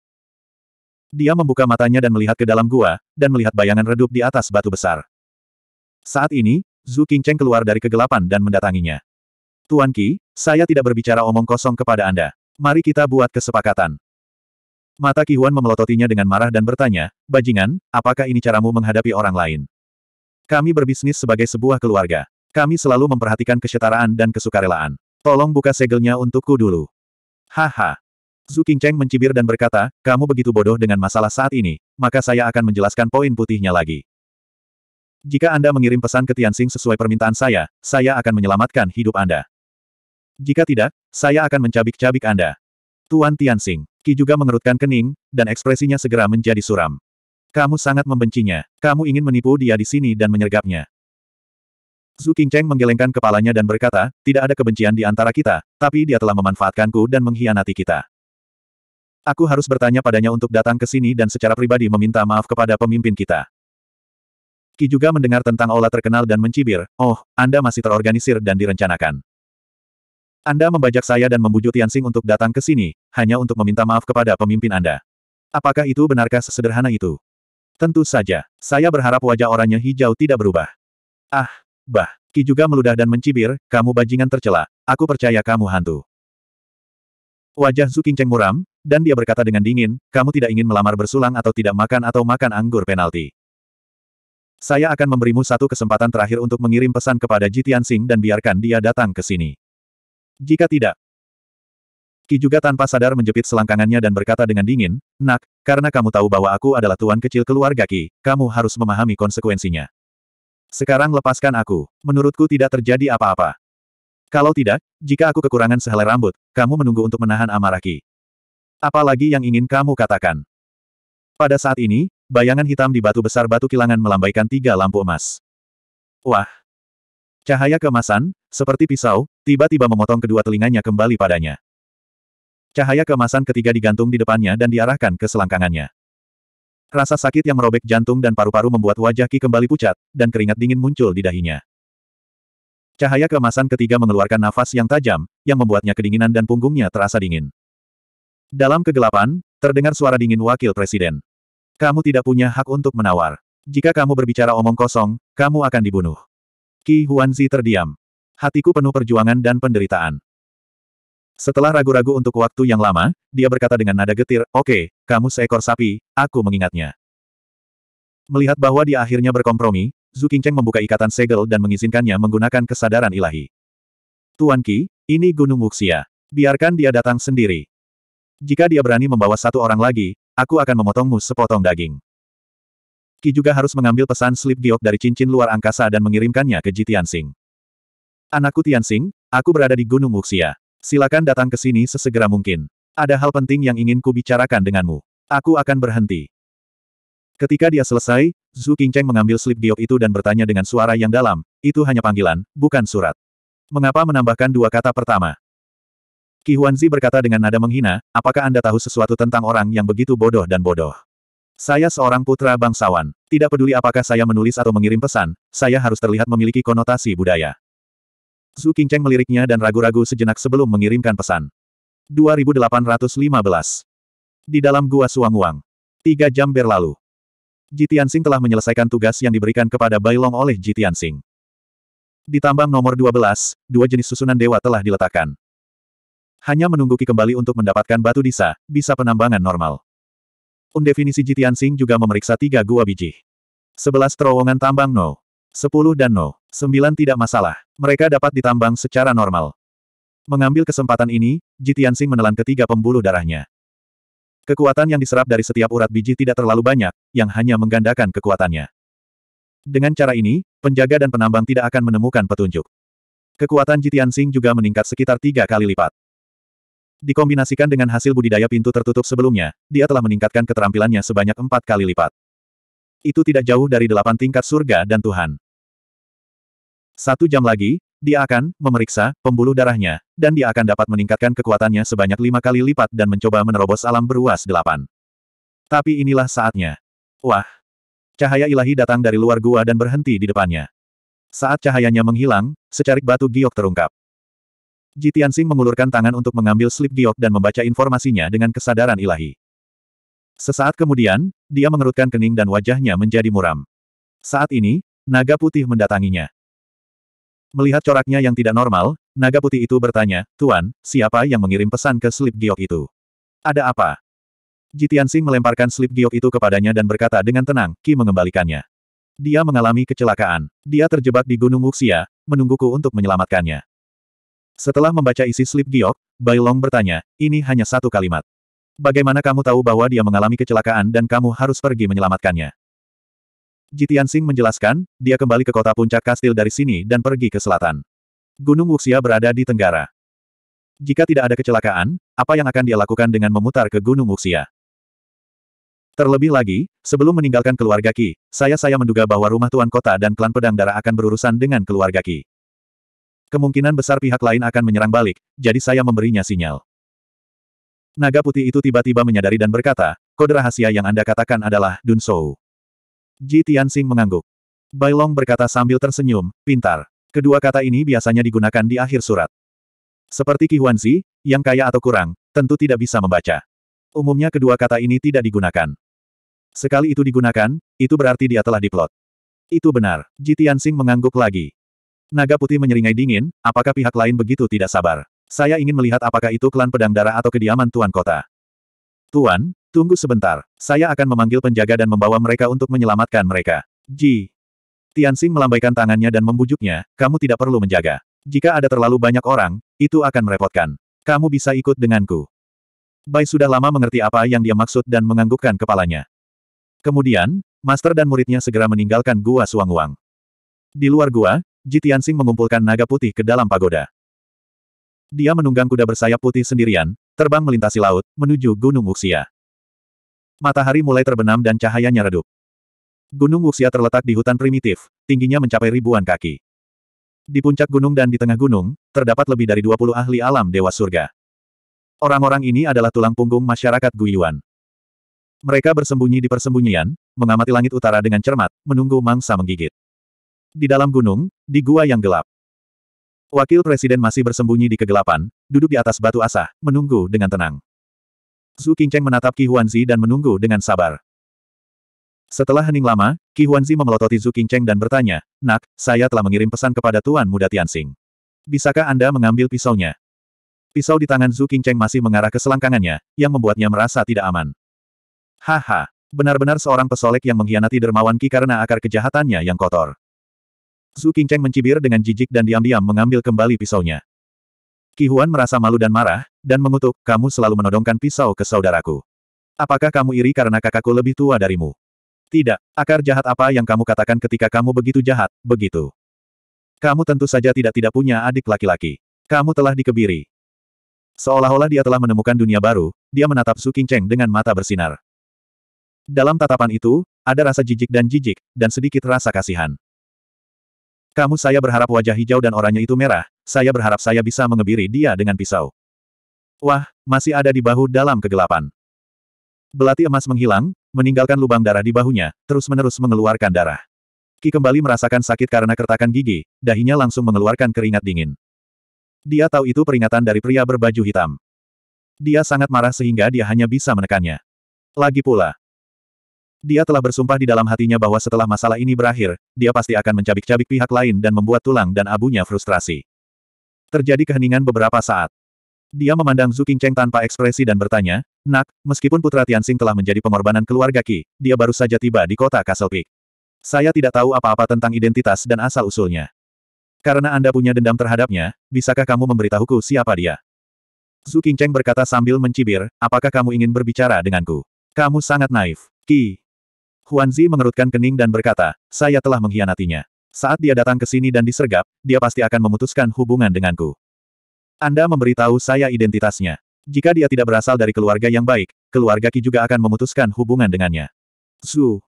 Dia membuka matanya dan melihat ke dalam gua, dan melihat bayangan redup di atas batu besar. Saat ini, Zhu Qingcheng keluar dari kegelapan dan mendatanginya. Tuan Ki, saya tidak berbicara omong kosong kepada Anda. Mari kita buat kesepakatan. Mata Ki Huan memelototinya dengan marah dan bertanya, Bajingan, apakah ini caramu menghadapi orang lain? Kami berbisnis sebagai sebuah keluarga. Kami selalu memperhatikan kesetaraan dan kesukarelaan. Tolong buka segelnya untukku dulu. Haha, Zhu Qingcheng mencibir dan berkata, kamu begitu bodoh dengan masalah saat ini, maka saya akan menjelaskan poin putihnya lagi. Jika Anda mengirim pesan ke Tianxing sesuai permintaan saya, saya akan menyelamatkan hidup Anda. Jika tidak, saya akan mencabik-cabik Anda. Tuan Tianxing, Ki juga mengerutkan kening, dan ekspresinya segera menjadi suram. Kamu sangat membencinya. Kamu ingin menipu dia di sini dan menyergapnya. Zhu Qingcheng menggelengkan kepalanya dan berkata, tidak ada kebencian di antara kita, tapi dia telah memanfaatkanku dan mengkhianati kita. Aku harus bertanya padanya untuk datang ke sini dan secara pribadi meminta maaf kepada pemimpin kita. Ki juga mendengar tentang Ola terkenal dan mencibir, oh, Anda masih terorganisir dan direncanakan. Anda membajak saya dan membujuk Tianxing untuk datang ke sini, hanya untuk meminta maaf kepada pemimpin Anda. Apakah itu benarkah sesederhana itu? Tentu saja, saya berharap wajah orangnya hijau tidak berubah. Ah, bah, Ki juga meludah dan mencibir, kamu bajingan tercela, aku percaya kamu hantu. Wajah Zu Qingcheng muram, dan dia berkata dengan dingin, kamu tidak ingin melamar bersulang atau tidak makan atau makan anggur penalti. Saya akan memberimu satu kesempatan terakhir untuk mengirim pesan kepada Ji Tianxing dan biarkan dia datang ke sini. Jika tidak, Ki juga tanpa sadar menjepit selangkangannya dan berkata dengan dingin, Nak, karena kamu tahu bahwa aku adalah tuan kecil keluarga Ki, kamu harus memahami konsekuensinya. Sekarang lepaskan aku. Menurutku tidak terjadi apa-apa. Kalau tidak, jika aku kekurangan sehelai rambut, kamu menunggu untuk menahan amarah Apalagi yang ingin kamu katakan? Pada saat ini, bayangan hitam di batu besar batu kilangan melambaikan tiga lampu emas. Wah! Cahaya kemasan, seperti pisau, tiba-tiba memotong kedua telinganya kembali padanya. Cahaya kemasan ketiga digantung di depannya dan diarahkan ke selangkangannya. Rasa sakit yang merobek jantung dan paru-paru membuat wajah Ki kembali pucat, dan keringat dingin muncul di dahinya. Cahaya keemasan ketiga mengeluarkan nafas yang tajam, yang membuatnya kedinginan dan punggungnya terasa dingin. Dalam kegelapan, terdengar suara dingin wakil presiden. Kamu tidak punya hak untuk menawar. Jika kamu berbicara omong kosong, kamu akan dibunuh. Ki Huanzi terdiam. Hatiku penuh perjuangan dan penderitaan. Setelah ragu-ragu untuk waktu yang lama, dia berkata dengan nada getir, Oke, okay, kamu seekor sapi, aku mengingatnya. Melihat bahwa dia akhirnya berkompromi, Zhu Qingcheng membuka ikatan segel dan mengizinkannya menggunakan kesadaran ilahi. Tuan Ki, ini Gunung Wuxia. Biarkan dia datang sendiri. Jika dia berani membawa satu orang lagi, aku akan memotongmu sepotong daging. Ki juga harus mengambil pesan slip giok dari cincin luar angkasa dan mengirimkannya ke Ji Tianxing. Anakku Tianxing, aku berada di Gunung Wuxia. Silakan datang ke sini sesegera mungkin. Ada hal penting yang ingin ku bicarakan denganmu. Aku akan berhenti. Ketika dia selesai, Zhu Qingcheng mengambil slip giok itu dan bertanya dengan suara yang dalam, itu hanya panggilan, bukan surat. Mengapa menambahkan dua kata pertama? Qi Huanzi berkata dengan nada menghina, apakah Anda tahu sesuatu tentang orang yang begitu bodoh dan bodoh? Saya seorang putra bangsawan. Tidak peduli apakah saya menulis atau mengirim pesan, saya harus terlihat memiliki konotasi budaya. Zhu Qingcheng meliriknya dan ragu-ragu sejenak sebelum mengirimkan pesan. 2815. Di dalam gua Suang Wang. Tiga jam berlalu. Ji Tianxing telah menyelesaikan tugas yang diberikan kepada Bailong oleh Ji Tianxing. Di tambang nomor 12, dua jenis susunan dewa telah diletakkan. Hanya menunggu Ki kembali untuk mendapatkan batu disa, bisa penambangan normal. Undefinisi Ji Tianxing juga memeriksa tiga gua biji. Sebelas terowongan tambang No. Sepuluh dan No. Sembilan tidak masalah. Mereka dapat ditambang secara normal. Mengambil kesempatan ini, Ji Tianxing menelan ketiga pembuluh darahnya. Kekuatan yang diserap dari setiap urat biji tidak terlalu banyak, yang hanya menggandakan kekuatannya. Dengan cara ini, penjaga dan penambang tidak akan menemukan petunjuk. Kekuatan Jitian Sing juga meningkat sekitar tiga kali lipat. Dikombinasikan dengan hasil budidaya pintu tertutup sebelumnya, dia telah meningkatkan keterampilannya sebanyak empat kali lipat. Itu tidak jauh dari delapan tingkat surga dan Tuhan. Satu jam lagi, dia akan memeriksa pembuluh darahnya, dan dia akan dapat meningkatkan kekuatannya sebanyak lima kali lipat dan mencoba menerobos alam beruas delapan. Tapi inilah saatnya. Wah! Cahaya ilahi datang dari luar gua dan berhenti di depannya. Saat cahayanya menghilang, secarik batu giok terungkap. Jitian Sing mengulurkan tangan untuk mengambil slip giok dan membaca informasinya dengan kesadaran ilahi. Sesaat kemudian, dia mengerutkan kening dan wajahnya menjadi muram. Saat ini, naga putih mendatanginya. Melihat coraknya yang tidak normal, naga putih itu bertanya, Tuan, siapa yang mengirim pesan ke Slip Giok itu? Ada apa? Jitiansing melemparkan Slip Giok itu kepadanya dan berkata dengan tenang, Ki mengembalikannya. Dia mengalami kecelakaan. Dia terjebak di Gunung Wuxia, menungguku untuk menyelamatkannya. Setelah membaca isi Slip Giok, Bailong bertanya, ini hanya satu kalimat. Bagaimana kamu tahu bahwa dia mengalami kecelakaan dan kamu harus pergi menyelamatkannya? Jitian Sing menjelaskan, dia kembali ke kota puncak kastil dari sini dan pergi ke selatan. Gunung Wuxia berada di tenggara. Jika tidak ada kecelakaan, apa yang akan dia lakukan dengan memutar ke Gunung Wuxia? Terlebih lagi, sebelum meninggalkan keluarga Ki, saya-saya menduga bahwa rumah tuan kota dan klan pedang darah akan berurusan dengan keluarga Ki. Kemungkinan besar pihak lain akan menyerang balik, jadi saya memberinya sinyal. Naga putih itu tiba-tiba menyadari dan berkata, kode rahasia yang Anda katakan adalah Dunsou. Ji Tianxing mengangguk. Bailong berkata sambil tersenyum, pintar. Kedua kata ini biasanya digunakan di akhir surat. Seperti Qi Huanzi, yang kaya atau kurang, tentu tidak bisa membaca. Umumnya kedua kata ini tidak digunakan. Sekali itu digunakan, itu berarti dia telah diplot. Itu benar. Ji Tianxing mengangguk lagi. Naga putih menyeringai dingin, apakah pihak lain begitu tidak sabar? Saya ingin melihat apakah itu klan pedang darah atau kediaman Tuan Kota. Tuan, Tunggu sebentar, saya akan memanggil penjaga dan membawa mereka untuk menyelamatkan mereka. Ji. Tianxing melambaikan tangannya dan membujuknya, kamu tidak perlu menjaga. Jika ada terlalu banyak orang, itu akan merepotkan. Kamu bisa ikut denganku. Bai sudah lama mengerti apa yang dia maksud dan menganggukkan kepalanya. Kemudian, master dan muridnya segera meninggalkan gua Suanguang. Di luar gua, Ji Tianxing mengumpulkan naga putih ke dalam pagoda. Dia menunggang kuda bersayap putih sendirian, terbang melintasi laut, menuju Gunung Wuxia. Matahari mulai terbenam dan cahayanya redup. Gunung Wuxia terletak di hutan primitif, tingginya mencapai ribuan kaki. Di puncak gunung dan di tengah gunung, terdapat lebih dari 20 ahli alam dewa surga. Orang-orang ini adalah tulang punggung masyarakat Guyuan. Mereka bersembunyi di persembunyian, mengamati langit utara dengan cermat, menunggu mangsa menggigit. Di dalam gunung, di gua yang gelap. Wakil Presiden masih bersembunyi di kegelapan, duduk di atas batu asah, menunggu dengan tenang. Zhu Qingcheng menatap Qi Huanzi dan menunggu dengan sabar. Setelah hening lama, Qi Huanzi memelototi Zhu Qingcheng dan bertanya, Nak, saya telah mengirim pesan kepada Tuan Muda Tianxing. Bisakah Anda mengambil pisaunya? Pisau di tangan Zhu Qingcheng masih mengarah ke selangkangannya, yang membuatnya merasa tidak aman. Haha, benar-benar seorang pesolek yang mengkhianati dermawan Ki karena akar kejahatannya yang kotor. Zhu Qingcheng mencibir dengan jijik dan diam-diam mengambil kembali pisaunya. Qi Huan merasa malu dan marah, dan mengutuk, kamu selalu menodongkan pisau ke saudaraku. Apakah kamu iri karena kakakku lebih tua darimu? Tidak, akar jahat apa yang kamu katakan ketika kamu begitu jahat, begitu. Kamu tentu saja tidak tidak punya adik laki-laki. Kamu telah dikebiri. Seolah-olah dia telah menemukan dunia baru, dia menatap Su Qingcheng dengan mata bersinar. Dalam tatapan itu, ada rasa jijik dan jijik, dan sedikit rasa kasihan. Kamu saya berharap wajah hijau dan oranye itu merah, saya berharap saya bisa mengebiri dia dengan pisau. Wah, masih ada di bahu dalam kegelapan. Belati emas menghilang, meninggalkan lubang darah di bahunya, terus-menerus mengeluarkan darah. Ki kembali merasakan sakit karena kertakan gigi, dahinya langsung mengeluarkan keringat dingin. Dia tahu itu peringatan dari pria berbaju hitam. Dia sangat marah sehingga dia hanya bisa menekannya. Lagi pula, dia telah bersumpah di dalam hatinya bahwa setelah masalah ini berakhir, dia pasti akan mencabik-cabik pihak lain dan membuat tulang dan abunya frustrasi. Terjadi keheningan beberapa saat. Dia memandang Zhu Qingcheng tanpa ekspresi dan bertanya, Nak, meskipun putra Tianxing telah menjadi pengorbanan keluarga Qi, dia baru saja tiba di kota Castle Peak. Saya tidak tahu apa-apa tentang identitas dan asal-usulnya. Karena Anda punya dendam terhadapnya, bisakah kamu memberitahuku siapa dia? Zhu Qingcheng berkata sambil mencibir, apakah kamu ingin berbicara denganku? Kamu sangat naif. Qi. Huanzi mengerutkan kening dan berkata, saya telah mengkhianatinya. Saat dia datang ke sini dan disergap, dia pasti akan memutuskan hubungan denganku. Anda memberitahu saya identitasnya. Jika dia tidak berasal dari keluarga yang baik, keluarga Ki juga akan memutuskan hubungan dengannya. Su.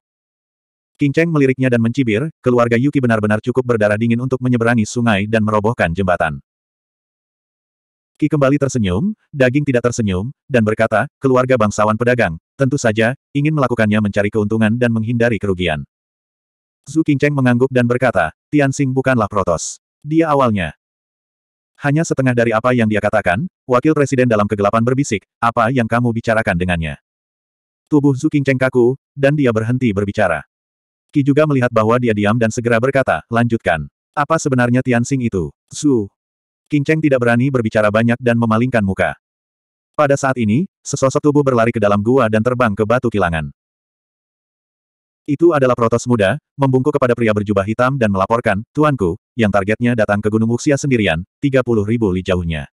King Cheng meliriknya dan mencibir, keluarga Yuki benar-benar cukup berdarah dingin untuk menyeberangi sungai dan merobohkan jembatan. Ki kembali tersenyum, daging tidak tersenyum, dan berkata, keluarga bangsawan pedagang, tentu saja, ingin melakukannya mencari keuntungan dan menghindari kerugian. Zhu Cheng mengangguk dan berkata, Tianxing bukanlah Protos. Dia awalnya hanya setengah dari apa yang dia katakan, wakil presiden dalam kegelapan berbisik, apa yang kamu bicarakan dengannya. Tubuh Zhu Qingcheng kaku, dan dia berhenti berbicara. Ki juga melihat bahwa dia diam dan segera berkata, lanjutkan. Apa sebenarnya Tianxing itu? Zhu Qingcheng tidak berani berbicara banyak dan memalingkan muka. Pada saat ini, sesosok tubuh berlari ke dalam gua dan terbang ke batu kilangan. Itu adalah Protos muda, membungkuk kepada pria berjubah hitam dan melaporkan, Tuanku, yang targetnya datang ke Gunung Wuxia sendirian, 30 ribu li jauhnya.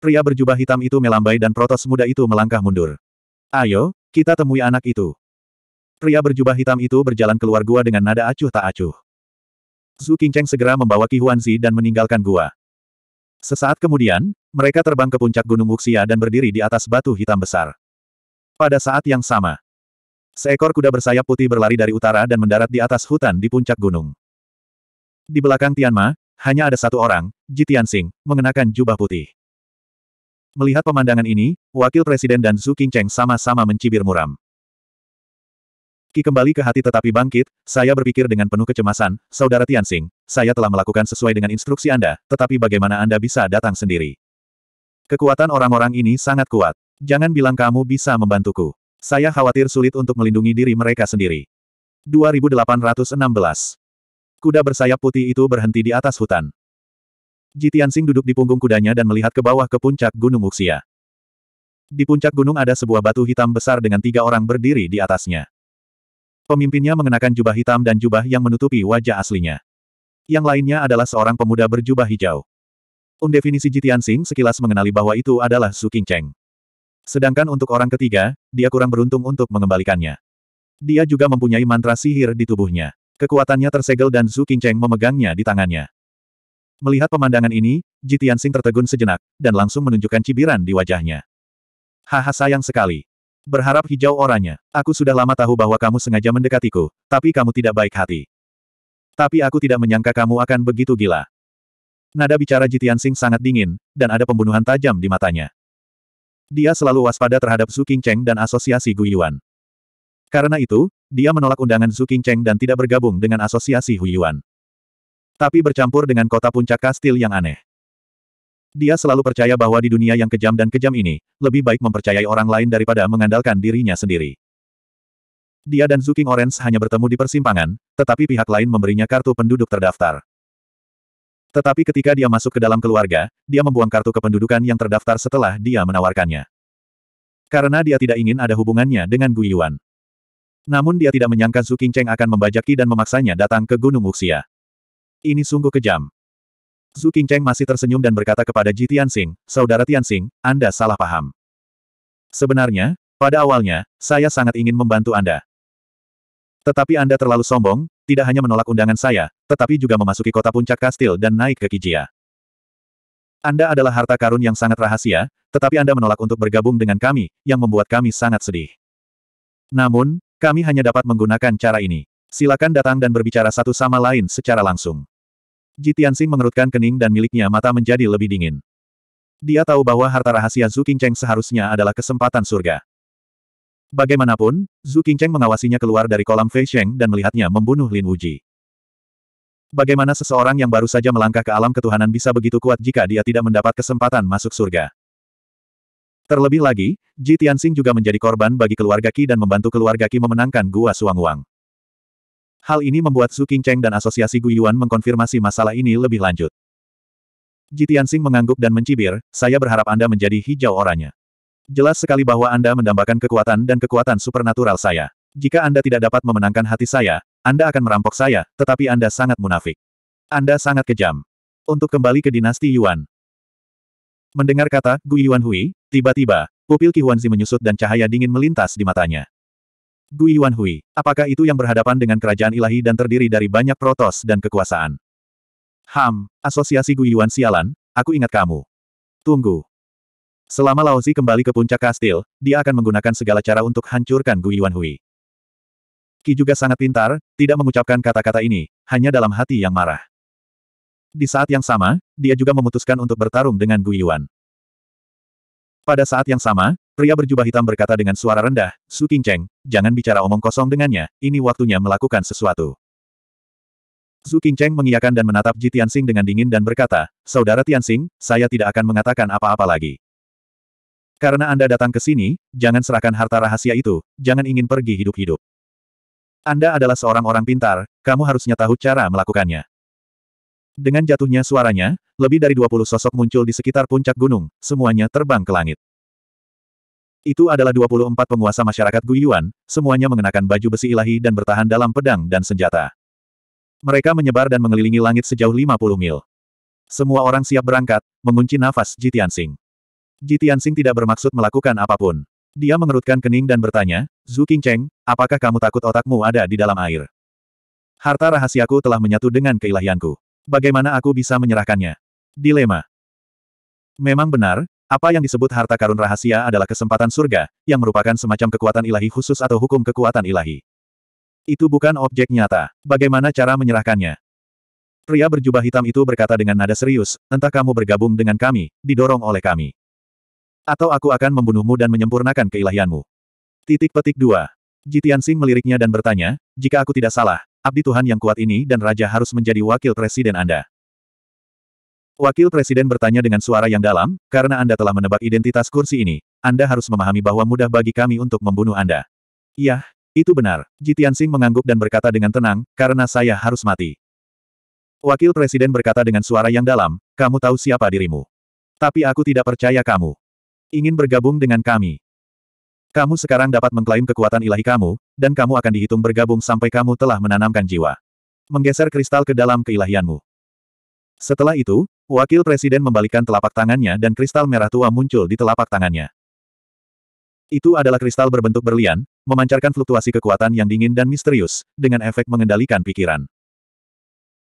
Pria berjubah hitam itu melambai dan Protos muda itu melangkah mundur. Ayo, kita temui anak itu. Pria berjubah hitam itu berjalan keluar gua dengan nada acuh tak acuh. Zhu Qingcheng segera membawa Qi Huanzi dan meninggalkan gua. Sesaat kemudian, mereka terbang ke puncak Gunung Wuxia dan berdiri di atas batu hitam besar. Pada saat yang sama, Seekor kuda bersayap putih berlari dari utara dan mendarat di atas hutan di puncak gunung. Di belakang Tianma, hanya ada satu orang, Ji Tianxing, mengenakan jubah putih. Melihat pemandangan ini, Wakil Presiden dan Zhu Qingcheng sama-sama mencibir muram. Ki kembali ke hati tetapi bangkit, saya berpikir dengan penuh kecemasan, Saudara Tianxing, saya telah melakukan sesuai dengan instruksi Anda, tetapi bagaimana Anda bisa datang sendiri? Kekuatan orang-orang ini sangat kuat. Jangan bilang kamu bisa membantuku. Saya khawatir sulit untuk melindungi diri mereka sendiri. 2816. Kuda bersayap putih itu berhenti di atas hutan. Jitiansing duduk di punggung kudanya dan melihat ke bawah ke puncak Gunung Wuxia. Di puncak gunung ada sebuah batu hitam besar dengan tiga orang berdiri di atasnya. Pemimpinnya mengenakan jubah hitam dan jubah yang menutupi wajah aslinya. Yang lainnya adalah seorang pemuda berjubah hijau. Undefinisi Jitiansing sekilas mengenali bahwa itu adalah Su Qingcheng. Sedangkan untuk orang ketiga, dia kurang beruntung untuk mengembalikannya. Dia juga mempunyai mantra sihir di tubuhnya. Kekuatannya tersegel dan Zhu Qingcheng memegangnya di tangannya. Melihat pemandangan ini, Ji Tianxing tertegun sejenak, dan langsung menunjukkan cibiran di wajahnya. Haha sayang sekali. Berharap hijau oranya, Aku sudah lama tahu bahwa kamu sengaja mendekatiku, tapi kamu tidak baik hati. Tapi aku tidak menyangka kamu akan begitu gila. Nada bicara Ji Tianxing sangat dingin, dan ada pembunuhan tajam di matanya. Dia selalu waspada terhadap Zhu Qingcheng dan asosiasi Guiyuan. Karena itu, dia menolak undangan Zhu Qingcheng dan tidak bergabung dengan asosiasi Huiyuan. Tapi bercampur dengan kota puncak kastil yang aneh. Dia selalu percaya bahwa di dunia yang kejam dan kejam ini, lebih baik mempercayai orang lain daripada mengandalkan dirinya sendiri. Dia dan Zuking Orange hanya bertemu di persimpangan, tetapi pihak lain memberinya kartu penduduk terdaftar. Tetapi ketika dia masuk ke dalam keluarga, dia membuang kartu kependudukan yang terdaftar setelah dia menawarkannya. Karena dia tidak ingin ada hubungannya dengan Gu Yuan. Namun dia tidak menyangka Zhu Qingcheng akan membajaki dan memaksanya datang ke Gunung Wuxia. Ini sungguh kejam. Zhu Qingcheng masih tersenyum dan berkata kepada Ji Tianxing, Saudara Tianxing, Anda salah paham. Sebenarnya, pada awalnya, saya sangat ingin membantu Anda. Tetapi Anda terlalu sombong, tidak hanya menolak undangan saya, tetapi juga memasuki kota puncak kastil dan naik ke Kijia. Anda adalah harta karun yang sangat rahasia, tetapi Anda menolak untuk bergabung dengan kami, yang membuat kami sangat sedih. Namun, kami hanya dapat menggunakan cara ini. Silakan datang dan berbicara satu sama lain secara langsung. Ji mengerutkan kening dan miliknya mata menjadi lebih dingin. Dia tahu bahwa harta rahasia Zhu Qingcheng seharusnya adalah kesempatan surga. Bagaimanapun, Zhu Qingcheng mengawasinya keluar dari kolam Fei Sheng dan melihatnya membunuh Lin Wuji. Bagaimana seseorang yang baru saja melangkah ke alam ketuhanan bisa begitu kuat jika dia tidak mendapat kesempatan masuk surga? Terlebih lagi, Ji Tianxing juga menjadi korban bagi keluarga Qi dan membantu keluarga Qi memenangkan Gua Suangwang. Hal ini membuat Su Qingcheng dan asosiasi Guyuan mengkonfirmasi masalah ini lebih lanjut. Ji Tianxing mengangguk dan mencibir, saya berharap Anda menjadi hijau oranya. Jelas sekali bahwa Anda mendambakan kekuatan dan kekuatan supernatural saya. Jika Anda tidak dapat memenangkan hati saya, Anda akan merampok saya, tetapi Anda sangat munafik. Anda sangat kejam. Untuk kembali ke dinasti Yuan. Mendengar kata Gui Yuan Hui, tiba-tiba, pupil Qi Huanzi menyusut dan cahaya dingin melintas di matanya. Gui Yuan Hui, apakah itu yang berhadapan dengan kerajaan ilahi dan terdiri dari banyak protos dan kekuasaan? Ham, asosiasi Gui Yuan sialan, aku ingat kamu. Tunggu. Selama Laozi kembali ke puncak kastil, dia akan menggunakan segala cara untuk hancurkan Gui Hui. Ki juga sangat pintar, tidak mengucapkan kata-kata ini, hanya dalam hati yang marah. Di saat yang sama, dia juga memutuskan untuk bertarung dengan Gu Yuan. Pada saat yang sama, pria berjubah hitam berkata dengan suara rendah, Su Qingcheng, jangan bicara omong kosong dengannya, ini waktunya melakukan sesuatu. Su Qingcheng mengiyakan dan menatap Ji Tianxing dengan dingin dan berkata, Saudara Tianxing, saya tidak akan mengatakan apa-apa lagi. Karena Anda datang ke sini, jangan serahkan harta rahasia itu, jangan ingin pergi hidup-hidup. Anda adalah seorang orang pintar, kamu harusnya tahu cara melakukannya. Dengan jatuhnya suaranya, lebih dari 20 sosok muncul di sekitar puncak gunung, semuanya terbang ke langit. Itu adalah 24 penguasa masyarakat Guiyuan, semuanya mengenakan baju besi ilahi dan bertahan dalam pedang dan senjata. Mereka menyebar dan mengelilingi langit sejauh 50 mil. Semua orang siap berangkat, mengunci nafas Jitian Sing. Ji Tianxing tidak bermaksud melakukan apapun. Dia mengerutkan kening dan bertanya, Zhu Qingcheng, apakah kamu takut otakmu ada di dalam air? Harta rahasiaku telah menyatu dengan keilahianku. Bagaimana aku bisa menyerahkannya? Dilema. Memang benar, apa yang disebut harta karun rahasia adalah kesempatan surga, yang merupakan semacam kekuatan ilahi khusus atau hukum kekuatan ilahi. Itu bukan objek nyata. Bagaimana cara menyerahkannya? Pria berjubah hitam itu berkata dengan nada serius, entah kamu bergabung dengan kami, didorong oleh kami. Atau aku akan membunuhmu dan menyempurnakan keilahianmu. Titik petik dua. Jitian Sing meliriknya dan bertanya, jika aku tidak salah, abdi Tuhan yang kuat ini dan raja harus menjadi wakil presiden Anda. Wakil Presiden bertanya dengan suara yang dalam, karena Anda telah menebak identitas kursi ini, Anda harus memahami bahwa mudah bagi kami untuk membunuh Anda. Yah, itu benar. Jitian Sing mengangguk dan berkata dengan tenang, karena saya harus mati. Wakil Presiden berkata dengan suara yang dalam, kamu tahu siapa dirimu. Tapi aku tidak percaya kamu. Ingin bergabung dengan kami. Kamu sekarang dapat mengklaim kekuatan ilahi kamu, dan kamu akan dihitung bergabung sampai kamu telah menanamkan jiwa. Menggeser kristal ke dalam keilahianmu. Setelah itu, wakil presiden membalikkan telapak tangannya dan kristal merah tua muncul di telapak tangannya. Itu adalah kristal berbentuk berlian, memancarkan fluktuasi kekuatan yang dingin dan misterius, dengan efek mengendalikan pikiran.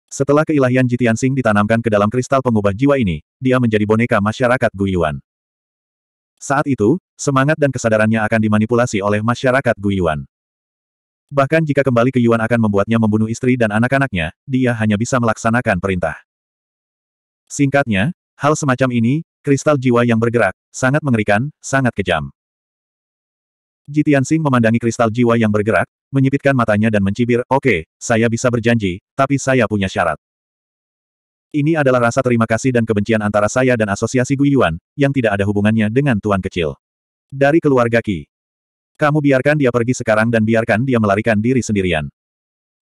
Setelah keilahian Jitian Sing ditanamkan ke dalam kristal pengubah jiwa ini, dia menjadi boneka masyarakat Guyuan. Saat itu, semangat dan kesadarannya akan dimanipulasi oleh masyarakat Guyuan. Bahkan jika kembali ke Yuan akan membuatnya membunuh istri dan anak-anaknya, dia hanya bisa melaksanakan perintah. Singkatnya, hal semacam ini, kristal jiwa yang bergerak, sangat mengerikan, sangat kejam. Jitian memandangi kristal jiwa yang bergerak, menyipitkan matanya dan mencibir, oke, okay, saya bisa berjanji, tapi saya punya syarat. Ini adalah rasa terima kasih dan kebencian antara saya dan asosiasi Guiyuan, yang tidak ada hubungannya dengan tuan kecil. Dari keluarga Ki. Kamu biarkan dia pergi sekarang dan biarkan dia melarikan diri sendirian.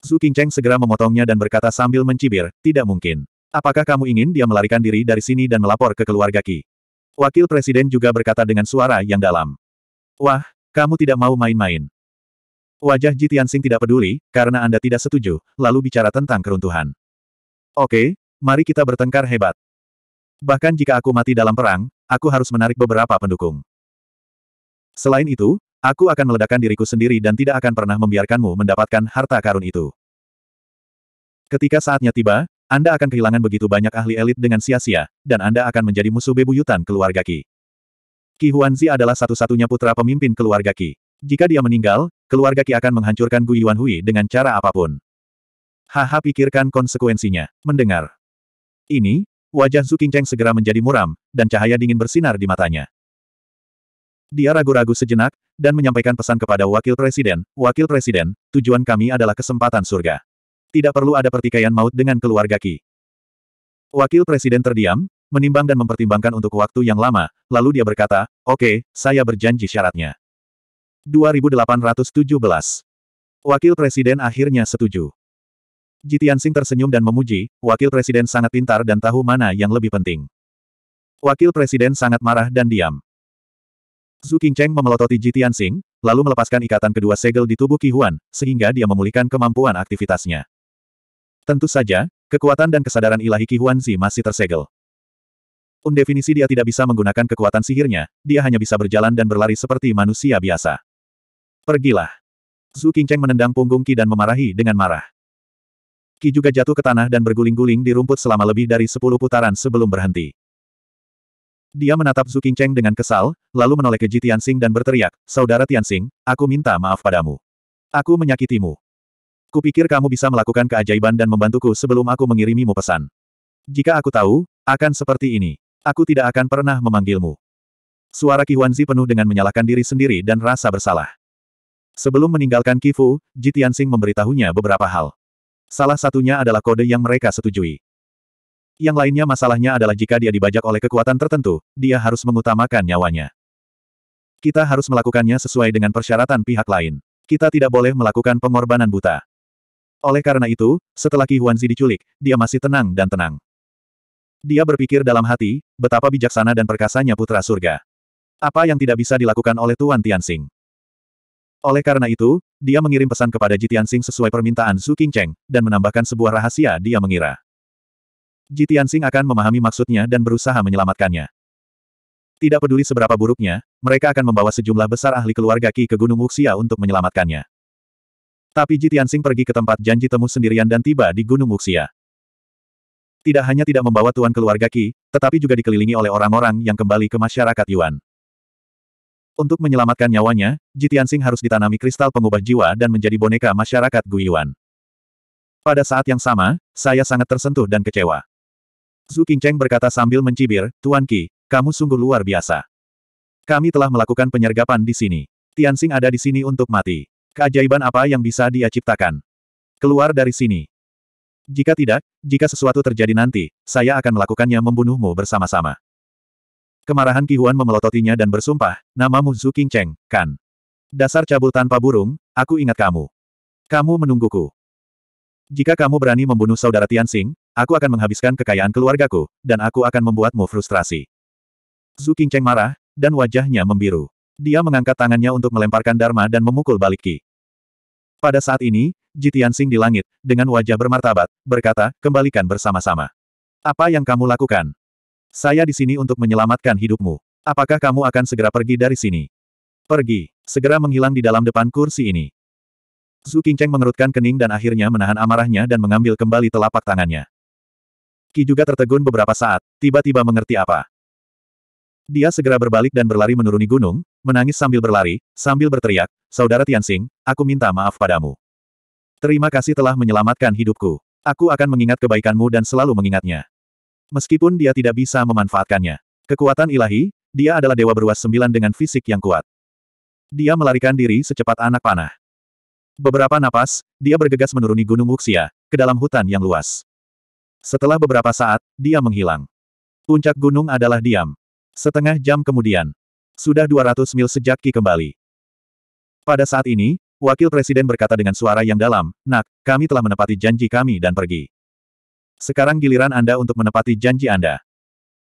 Zhu Qingcheng segera memotongnya dan berkata sambil mencibir, tidak mungkin. Apakah kamu ingin dia melarikan diri dari sini dan melapor ke keluarga Ki? Wakil Presiden juga berkata dengan suara yang dalam. Wah, kamu tidak mau main-main. Wajah Ji Sing tidak peduli, karena Anda tidak setuju, lalu bicara tentang keruntuhan. Oke, Mari kita bertengkar hebat. Bahkan jika aku mati dalam perang, aku harus menarik beberapa pendukung. Selain itu, aku akan meledakkan diriku sendiri dan tidak akan pernah membiarkanmu mendapatkan harta karun itu. Ketika saatnya tiba, Anda akan kehilangan begitu banyak ahli elit dengan sia-sia, dan Anda akan menjadi musuh bebuyutan keluarga Ki. Qi Huanzi adalah satu-satunya putra pemimpin keluarga Ki. Jika dia meninggal, keluarga Ki akan menghancurkan Yuan Hui dengan cara apapun. Haha pikirkan konsekuensinya. Mendengar ini, wajah Zu Qingcheng segera menjadi muram, dan cahaya dingin bersinar di matanya. Dia ragu-ragu sejenak, dan menyampaikan pesan kepada Wakil Presiden, Wakil Presiden, tujuan kami adalah kesempatan surga. Tidak perlu ada pertikaian maut dengan keluarga Ki. Wakil Presiden terdiam, menimbang dan mempertimbangkan untuk waktu yang lama, lalu dia berkata, oke, okay, saya berjanji syaratnya. 2817 Wakil Presiden akhirnya setuju. Jitian Sing tersenyum dan memuji, wakil presiden sangat pintar dan tahu mana yang lebih penting. Wakil presiden sangat marah dan diam. Zhu Qingcheng memelototi Jitian Sing, lalu melepaskan ikatan kedua segel di tubuh Ki Huan, sehingga dia memulihkan kemampuan aktivitasnya. Tentu saja, kekuatan dan kesadaran ilahi Huan Zi masih tersegel. Undefinisi dia tidak bisa menggunakan kekuatan sihirnya, dia hanya bisa berjalan dan berlari seperti manusia biasa. Pergilah. Zhu Qingcheng menendang punggung Ki dan memarahi dengan marah. Ki juga jatuh ke tanah dan berguling-guling di rumput selama lebih dari sepuluh putaran sebelum berhenti. Dia menatap Zhu Qingcheng dengan kesal, lalu menoleh ke Ji Tianxing dan berteriak, Saudara Tianxing, aku minta maaf padamu. Aku menyakitimu. Kupikir kamu bisa melakukan keajaiban dan membantuku sebelum aku mengirimimu pesan. Jika aku tahu, akan seperti ini. Aku tidak akan pernah memanggilmu. Suara Qi Huanzi penuh dengan menyalahkan diri sendiri dan rasa bersalah. Sebelum meninggalkan Kifu, Ji Tianxing memberitahunya beberapa hal. Salah satunya adalah kode yang mereka setujui. Yang lainnya masalahnya adalah jika dia dibajak oleh kekuatan tertentu, dia harus mengutamakan nyawanya. Kita harus melakukannya sesuai dengan persyaratan pihak lain. Kita tidak boleh melakukan pengorbanan buta. Oleh karena itu, setelah Qi Huanzi diculik, dia masih tenang dan tenang. Dia berpikir dalam hati, betapa bijaksana dan perkasanya putra surga. Apa yang tidak bisa dilakukan oleh Tuan Tianxing? Oleh karena itu, dia mengirim pesan kepada Jitiansing sesuai permintaan Su Qingcheng, dan menambahkan sebuah rahasia dia mengira. Jitiansing akan memahami maksudnya dan berusaha menyelamatkannya. Tidak peduli seberapa buruknya, mereka akan membawa sejumlah besar ahli keluarga Qi ke Gunung Wuxia untuk menyelamatkannya. Tapi Jitiansing pergi ke tempat janji temu sendirian dan tiba di Gunung Wuxia. Tidak hanya tidak membawa tuan keluarga Qi, tetapi juga dikelilingi oleh orang-orang yang kembali ke masyarakat Yuan. Untuk menyelamatkan nyawanya, Jitiansing harus ditanami kristal pengubah jiwa dan menjadi boneka masyarakat Guiyuan. Pada saat yang sama, saya sangat tersentuh dan kecewa. Zhu Qingcheng berkata sambil mencibir, Tuan Ki, kamu sungguh luar biasa. Kami telah melakukan penyergapan di sini. Tiansing ada di sini untuk mati. Keajaiban apa yang bisa dia ciptakan? Keluar dari sini. Jika tidak, jika sesuatu terjadi nanti, saya akan melakukannya membunuhmu bersama-sama. Kemarahan Qi Huan memelototinya dan bersumpah, namamu Zhu Qingcheng, kan? Dasar cabul tanpa burung, aku ingat kamu. Kamu menungguku. Jika kamu berani membunuh saudara Tianxing, aku akan menghabiskan kekayaan keluargaku, dan aku akan membuatmu frustrasi. Zhu Qingcheng marah, dan wajahnya membiru. Dia mengangkat tangannya untuk melemparkan Dharma dan memukul balik Qi. Pada saat ini, Ji Tianxing di langit, dengan wajah bermartabat, berkata, kembalikan bersama-sama. Apa yang kamu lakukan? Saya di sini untuk menyelamatkan hidupmu. Apakah kamu akan segera pergi dari sini? Pergi. Segera menghilang di dalam depan kursi ini. Zhu Qingcheng mengerutkan kening dan akhirnya menahan amarahnya dan mengambil kembali telapak tangannya. Ki juga tertegun beberapa saat, tiba-tiba mengerti apa. Dia segera berbalik dan berlari menuruni gunung, menangis sambil berlari, sambil berteriak, Saudara Tianxing, aku minta maaf padamu. Terima kasih telah menyelamatkan hidupku. Aku akan mengingat kebaikanmu dan selalu mengingatnya meskipun dia tidak bisa memanfaatkannya. Kekuatan ilahi, dia adalah dewa beruas sembilan dengan fisik yang kuat. Dia melarikan diri secepat anak panah. Beberapa napas, dia bergegas menuruni Gunung Wuxia, ke dalam hutan yang luas. Setelah beberapa saat, dia menghilang. Puncak gunung adalah diam. Setengah jam kemudian, sudah 200 mil sejak Ki kembali. Pada saat ini, Wakil Presiden berkata dengan suara yang dalam, Nak, kami telah menepati janji kami dan pergi. Sekarang giliran Anda untuk menepati janji Anda.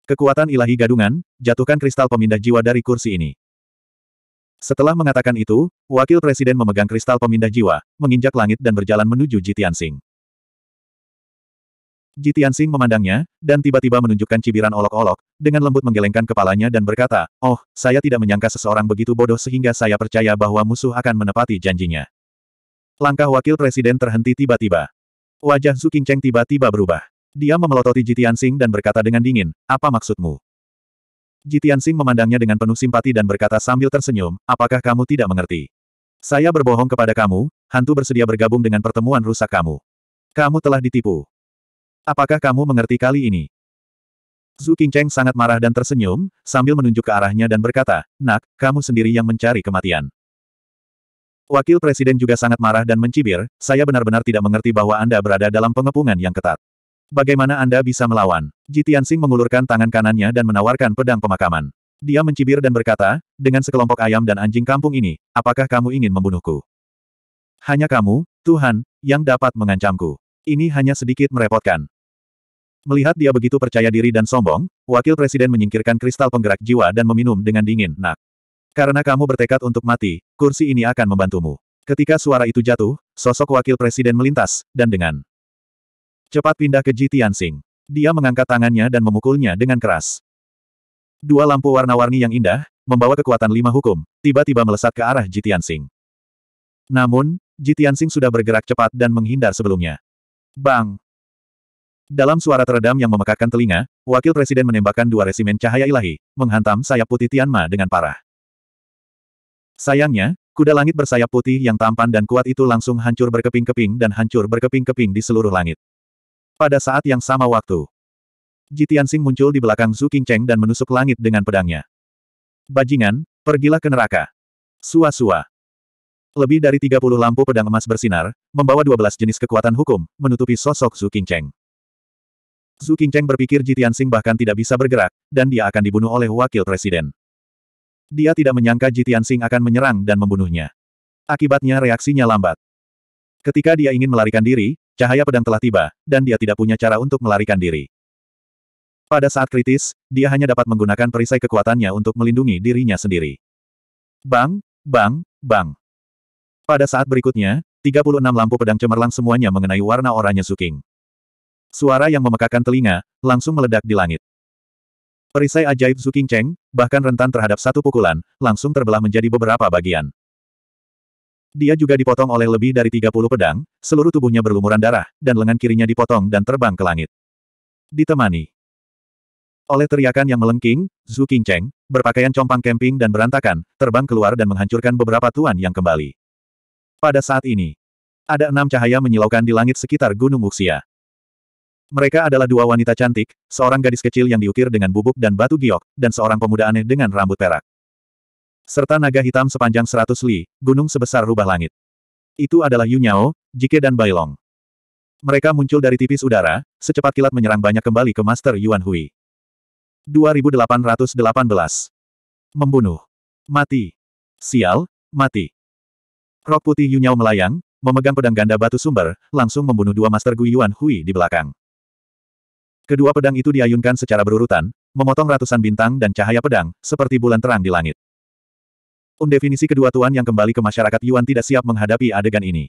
Kekuatan ilahi gadungan, jatuhkan kristal pemindah jiwa dari kursi ini. Setelah mengatakan itu, wakil presiden memegang kristal pemindah jiwa, menginjak langit dan berjalan menuju Jitian Jitian Jitiansing memandangnya, dan tiba-tiba menunjukkan cibiran olok-olok, dengan lembut menggelengkan kepalanya dan berkata, Oh, saya tidak menyangka seseorang begitu bodoh sehingga saya percaya bahwa musuh akan menepati janjinya. Langkah wakil presiden terhenti tiba-tiba. Wajah Zu Qingcheng tiba-tiba berubah. Dia memelototi Sing dan berkata dengan dingin, apa maksudmu? Sing memandangnya dengan penuh simpati dan berkata sambil tersenyum, apakah kamu tidak mengerti? Saya berbohong kepada kamu, hantu bersedia bergabung dengan pertemuan rusak kamu. Kamu telah ditipu. Apakah kamu mengerti kali ini? Zhu Qingcheng sangat marah dan tersenyum, sambil menunjuk ke arahnya dan berkata, Nak, kamu sendiri yang mencari kematian. Wakil Presiden juga sangat marah dan mencibir, saya benar-benar tidak mengerti bahwa Anda berada dalam pengepungan yang ketat. Bagaimana Anda bisa melawan? Jitiansing mengulurkan tangan kanannya dan menawarkan pedang pemakaman. Dia mencibir dan berkata, dengan sekelompok ayam dan anjing kampung ini, apakah kamu ingin membunuhku? Hanya kamu, Tuhan, yang dapat mengancamku. Ini hanya sedikit merepotkan. Melihat dia begitu percaya diri dan sombong, wakil presiden menyingkirkan kristal penggerak jiwa dan meminum dengan dingin, nak. Karena kamu bertekad untuk mati, kursi ini akan membantumu. Ketika suara itu jatuh, sosok wakil presiden melintas, dan dengan cepat pindah ke Ji Tianxing. Dia mengangkat tangannya dan memukulnya dengan keras. Dua lampu warna-warni yang indah, membawa kekuatan lima hukum, tiba-tiba melesat ke arah Ji Tianxing. Namun, Ji Tianxing sudah bergerak cepat dan menghindar sebelumnya. Bang! Dalam suara teredam yang memekakkan telinga, wakil presiden menembakkan dua resimen cahaya ilahi, menghantam sayap putih Tianma dengan parah. Sayangnya, kuda langit bersayap putih yang tampan dan kuat itu langsung hancur berkeping-keping dan hancur berkeping-keping di seluruh langit. Pada saat yang sama waktu, Jitiansing muncul di belakang Zhu Qingcheng dan menusuk langit dengan pedangnya. Bajingan, pergilah ke neraka. Sua-sua. Lebih dari 30 lampu pedang emas bersinar, membawa 12 jenis kekuatan hukum, menutupi sosok Zhu Qingcheng. Zhu Qingcheng berpikir Jitiansing bahkan tidak bisa bergerak, dan dia akan dibunuh oleh wakil presiden. Dia tidak menyangka Jitian Sing akan menyerang dan membunuhnya. Akibatnya reaksinya lambat. Ketika dia ingin melarikan diri, cahaya pedang telah tiba, dan dia tidak punya cara untuk melarikan diri. Pada saat kritis, dia hanya dapat menggunakan perisai kekuatannya untuk melindungi dirinya sendiri. Bang, bang, bang. Pada saat berikutnya, 36 lampu pedang cemerlang semuanya mengenai warna oranye suking. Suara yang memekakan telinga, langsung meledak di langit. Perisai ajaib Zuking Cheng, bahkan rentan terhadap satu pukulan, langsung terbelah menjadi beberapa bagian. Dia juga dipotong oleh lebih dari 30 pedang, seluruh tubuhnya berlumuran darah, dan lengan kirinya dipotong dan terbang ke langit. Ditemani oleh teriakan yang melengking, Zhu Qingcheng, berpakaian compang camping dan berantakan, terbang keluar dan menghancurkan beberapa tuan yang kembali. Pada saat ini, ada enam cahaya menyilaukan di langit sekitar Gunung Wuxia. Mereka adalah dua wanita cantik, seorang gadis kecil yang diukir dengan bubuk dan batu giok, dan seorang pemuda aneh dengan rambut perak. Serta naga hitam sepanjang seratus li, gunung sebesar rubah langit. Itu adalah Yu Jike dan Bailong. Mereka muncul dari tipis udara, secepat kilat menyerang banyak kembali ke Master Yuan Hui. 2818. Membunuh. Mati. Sial, mati. Rok putih Yu melayang, memegang pedang ganda batu sumber, langsung membunuh dua Master Gui Yuan Hui di belakang. Kedua pedang itu diayunkan secara berurutan, memotong ratusan bintang dan cahaya pedang, seperti bulan terang di langit. Undefinisi um, kedua tuan yang kembali ke masyarakat Yuan tidak siap menghadapi adegan ini.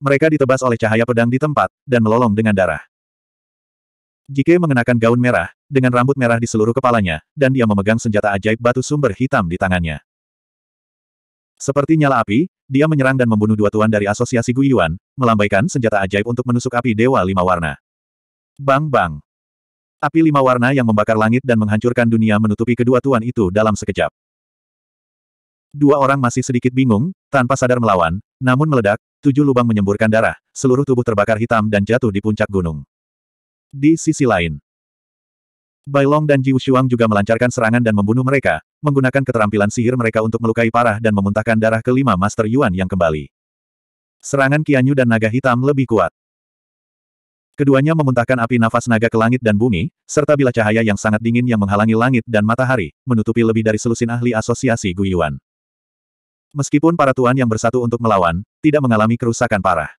Mereka ditebas oleh cahaya pedang di tempat, dan melolong dengan darah. Jike mengenakan gaun merah, dengan rambut merah di seluruh kepalanya, dan dia memegang senjata ajaib batu sumber hitam di tangannya. Seperti nyala api, dia menyerang dan membunuh dua tuan dari asosiasi Guiyuan, melambaikan senjata ajaib untuk menusuk api Dewa Lima Warna. Bang-bang! Api lima warna yang membakar langit dan menghancurkan dunia menutupi kedua tuan itu dalam sekejap. Dua orang masih sedikit bingung, tanpa sadar melawan, namun meledak, tujuh lubang menyemburkan darah, seluruh tubuh terbakar hitam dan jatuh di puncak gunung. Di sisi lain, Bailong dan Ji Shuang juga melancarkan serangan dan membunuh mereka, menggunakan keterampilan sihir mereka untuk melukai parah dan memuntahkan darah kelima Master Yuan yang kembali. Serangan Qianyu dan naga hitam lebih kuat. Keduanya memuntahkan api nafas naga ke langit dan bumi, serta bila cahaya yang sangat dingin yang menghalangi langit dan matahari, menutupi lebih dari selusin ahli asosiasi Guyuan. Meskipun para tuan yang bersatu untuk melawan, tidak mengalami kerusakan parah.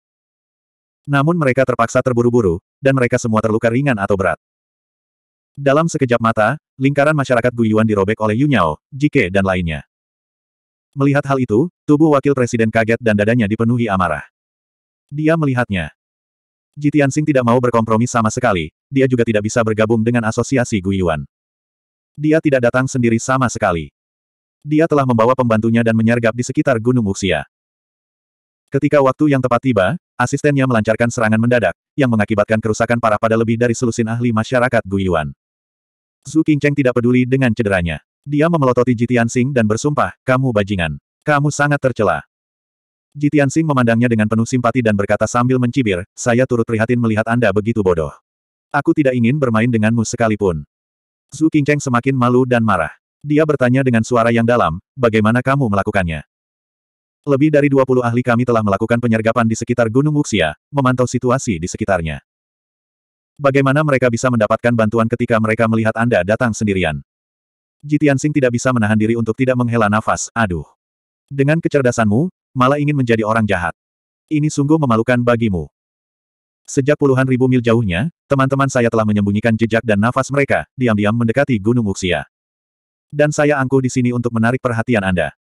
Namun mereka terpaksa terburu-buru, dan mereka semua terluka ringan atau berat. Dalam sekejap mata, lingkaran masyarakat Guyuan dirobek oleh Yunyao, Jike dan lainnya. Melihat hal itu, tubuh wakil presiden kaget dan dadanya dipenuhi amarah. Dia melihatnya. Sing tidak mau berkompromi sama sekali, dia juga tidak bisa bergabung dengan asosiasi Guyuan. Dia tidak datang sendiri sama sekali. Dia telah membawa pembantunya dan menyergap di sekitar Gunung Wuxia. Ketika waktu yang tepat tiba, asistennya melancarkan serangan mendadak, yang mengakibatkan kerusakan parah pada lebih dari selusin ahli masyarakat Guyuan. Zhu Qingcheng tidak peduli dengan cederanya. Dia memelototi Sing dan bersumpah, kamu bajingan. Kamu sangat tercela. Jitiansing memandangnya dengan penuh simpati dan berkata sambil mencibir, saya turut prihatin melihat Anda begitu bodoh. Aku tidak ingin bermain denganmu sekalipun. Zhu Qingcheng semakin malu dan marah. Dia bertanya dengan suara yang dalam, bagaimana kamu melakukannya? Lebih dari 20 ahli kami telah melakukan penyergapan di sekitar Gunung Wuxia, memantau situasi di sekitarnya. Bagaimana mereka bisa mendapatkan bantuan ketika mereka melihat Anda datang sendirian? Jitiansing tidak bisa menahan diri untuk tidak menghela nafas, aduh. Dengan kecerdasanmu, malah ingin menjadi orang jahat. Ini sungguh memalukan bagimu. Sejak puluhan ribu mil jauhnya, teman-teman saya telah menyembunyikan jejak dan nafas mereka, diam-diam mendekati Gunung Uxia. Dan saya angkuh di sini untuk menarik perhatian Anda.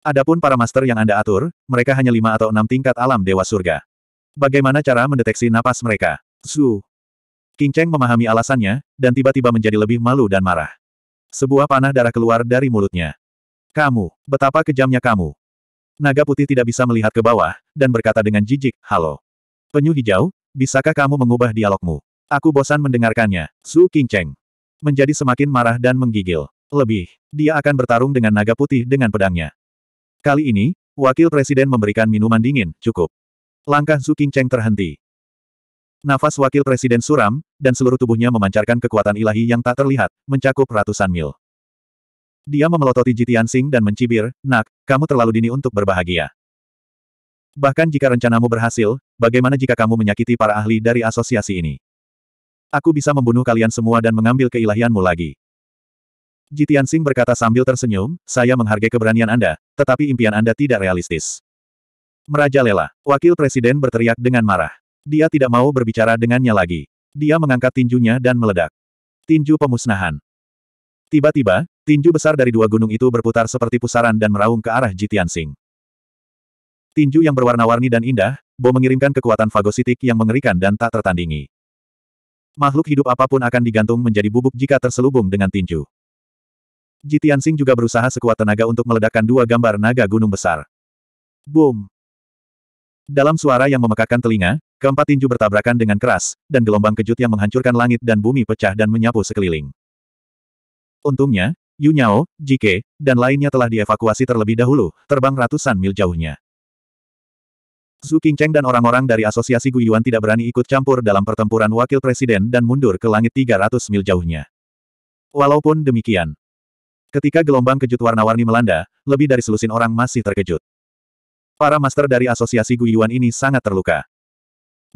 Adapun para master yang Anda atur, mereka hanya lima atau enam tingkat alam dewa surga. Bagaimana cara mendeteksi nafas mereka? Su. King Cheng memahami alasannya, dan tiba-tiba menjadi lebih malu dan marah. Sebuah panah darah keluar dari mulutnya. Kamu, betapa kejamnya kamu. Naga putih tidak bisa melihat ke bawah, dan berkata dengan jijik, Halo. Penyu hijau, bisakah kamu mengubah dialogmu? Aku bosan mendengarkannya. Su Qingcheng. Menjadi semakin marah dan menggigil. Lebih, dia akan bertarung dengan naga putih dengan pedangnya. Kali ini, wakil presiden memberikan minuman dingin, cukup. Langkah Su Qingcheng terhenti. Nafas wakil presiden suram, dan seluruh tubuhnya memancarkan kekuatan ilahi yang tak terlihat, mencakup ratusan mil. Dia memelototi Jitian Sing dan mencibir, Nak, kamu terlalu dini untuk berbahagia. Bahkan jika rencanamu berhasil, bagaimana jika kamu menyakiti para ahli dari asosiasi ini? Aku bisa membunuh kalian semua dan mengambil keilahianmu lagi. Jitian Sing berkata sambil tersenyum, saya menghargai keberanian Anda, tetapi impian Anda tidak realistis. Merajalela, wakil presiden berteriak dengan marah. Dia tidak mau berbicara dengannya lagi. Dia mengangkat tinjunya dan meledak. Tinju pemusnahan. Tiba-tiba, tinju besar dari dua gunung itu berputar seperti pusaran dan meraung ke arah Jitian Tinju yang berwarna-warni dan indah, Bo mengirimkan kekuatan fagositik yang mengerikan dan tak tertandingi. Makhluk hidup apapun akan digantung menjadi bubuk jika terselubung dengan tinju. Jitian juga berusaha sekuat tenaga untuk meledakkan dua gambar naga gunung besar. Boom! Dalam suara yang memekakkan telinga, keempat tinju bertabrakan dengan keras, dan gelombang kejut yang menghancurkan langit dan bumi pecah dan menyapu sekeliling. Untungnya, Yu Nyao, Jike, dan lainnya telah dievakuasi terlebih dahulu, terbang ratusan mil jauhnya. Zhu Qingcheng dan orang-orang dari Asosiasi Guyuan tidak berani ikut campur dalam pertempuran wakil presiden dan mundur ke langit 300 mil jauhnya. Walaupun demikian, ketika gelombang kejut warna-warni melanda, lebih dari selusin orang masih terkejut. Para master dari Asosiasi Guyuan ini sangat terluka.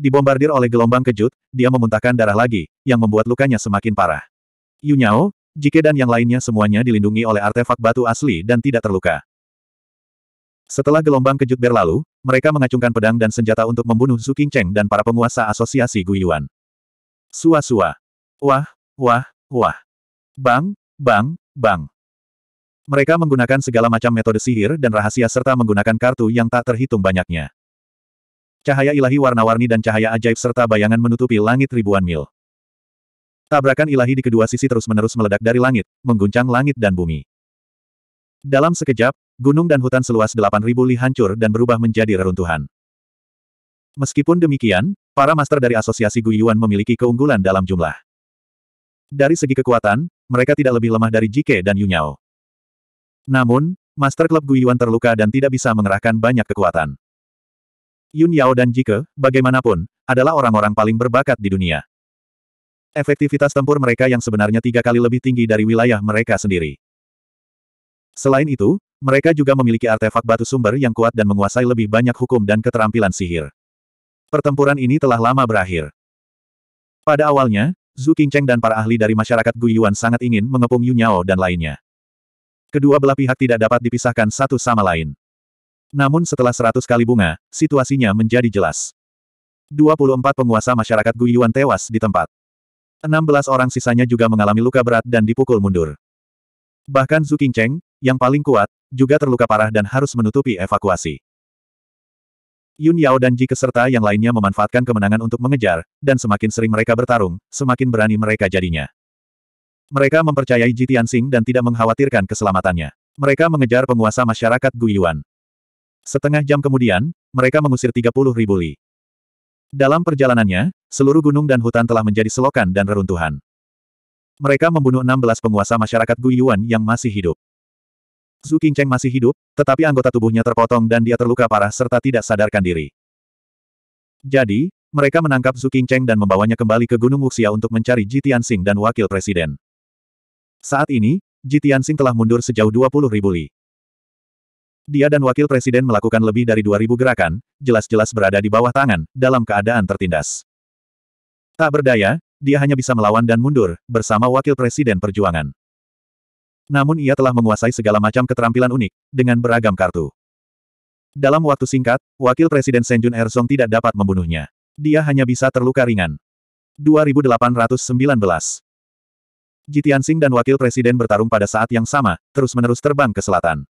Dibombardir oleh gelombang kejut, dia memuntahkan darah lagi, yang membuat lukanya semakin parah. Yu Nyao, Jike dan yang lainnya semuanya dilindungi oleh artefak batu asli dan tidak terluka. Setelah gelombang kejut berlalu, mereka mengacungkan pedang dan senjata untuk membunuh Su Qingcheng dan para penguasa asosiasi Guiyuan. Sua-sua. Wah, wah, wah. Bang, bang, bang. Mereka menggunakan segala macam metode sihir dan rahasia serta menggunakan kartu yang tak terhitung banyaknya. Cahaya ilahi warna-warni dan cahaya ajaib serta bayangan menutupi langit ribuan mil. Tabrakan ilahi di kedua sisi terus-menerus meledak dari langit, mengguncang langit dan bumi. Dalam sekejap, gunung dan hutan seluas 8.000 li hancur dan berubah menjadi reruntuhan. Meskipun demikian, para master dari asosiasi Guyuan memiliki keunggulan dalam jumlah. Dari segi kekuatan, mereka tidak lebih lemah dari Jike dan Yunyao. Namun, Master Klub Guyuan terluka dan tidak bisa mengerahkan banyak kekuatan. Yunyao dan Jike, bagaimanapun, adalah orang-orang paling berbakat di dunia. Efektivitas tempur mereka yang sebenarnya tiga kali lebih tinggi dari wilayah mereka sendiri. Selain itu, mereka juga memiliki artefak batu sumber yang kuat dan menguasai lebih banyak hukum dan keterampilan sihir. Pertempuran ini telah lama berakhir. Pada awalnya, Zhu Qingcheng dan para ahli dari masyarakat Guyuan sangat ingin mengepung Yunyao dan lainnya. Kedua belah pihak tidak dapat dipisahkan satu sama lain. Namun setelah seratus kali bunga, situasinya menjadi jelas. 24 penguasa masyarakat Guyuan tewas di tempat. 16 orang sisanya juga mengalami luka berat dan dipukul mundur. Bahkan Zhu Qingcheng, yang paling kuat, juga terluka parah dan harus menutupi evakuasi. Yun Yao dan Ji keserta yang lainnya memanfaatkan kemenangan untuk mengejar, dan semakin sering mereka bertarung, semakin berani mereka jadinya. Mereka mempercayai Ji Tianxing dan tidak mengkhawatirkan keselamatannya. Mereka mengejar penguasa masyarakat Guyuan. Setengah jam kemudian, mereka mengusir 30 ribu li. Dalam perjalanannya, seluruh gunung dan hutan telah menjadi selokan dan reruntuhan. Mereka membunuh 16 penguasa masyarakat Guyuan yang masih hidup. Zhu Qingcheng masih hidup, tetapi anggota tubuhnya terpotong dan dia terluka parah serta tidak sadarkan diri. Jadi, mereka menangkap Zhu Qingcheng dan membawanya kembali ke Gunung Wuxia untuk mencari Ji Tianxing dan Wakil Presiden. Saat ini, Ji Tianxing telah mundur sejauh 20 ribu li. Dia dan wakil presiden melakukan lebih dari 2000 gerakan, jelas-jelas berada di bawah tangan, dalam keadaan tertindas. Tak berdaya, dia hanya bisa melawan dan mundur, bersama wakil presiden perjuangan. Namun ia telah menguasai segala macam keterampilan unik, dengan beragam kartu. Dalam waktu singkat, wakil presiden Senjun Erzong tidak dapat membunuhnya. Dia hanya bisa terluka ringan. 2819 Jitian Singh dan wakil presiden bertarung pada saat yang sama, terus-menerus terbang ke selatan.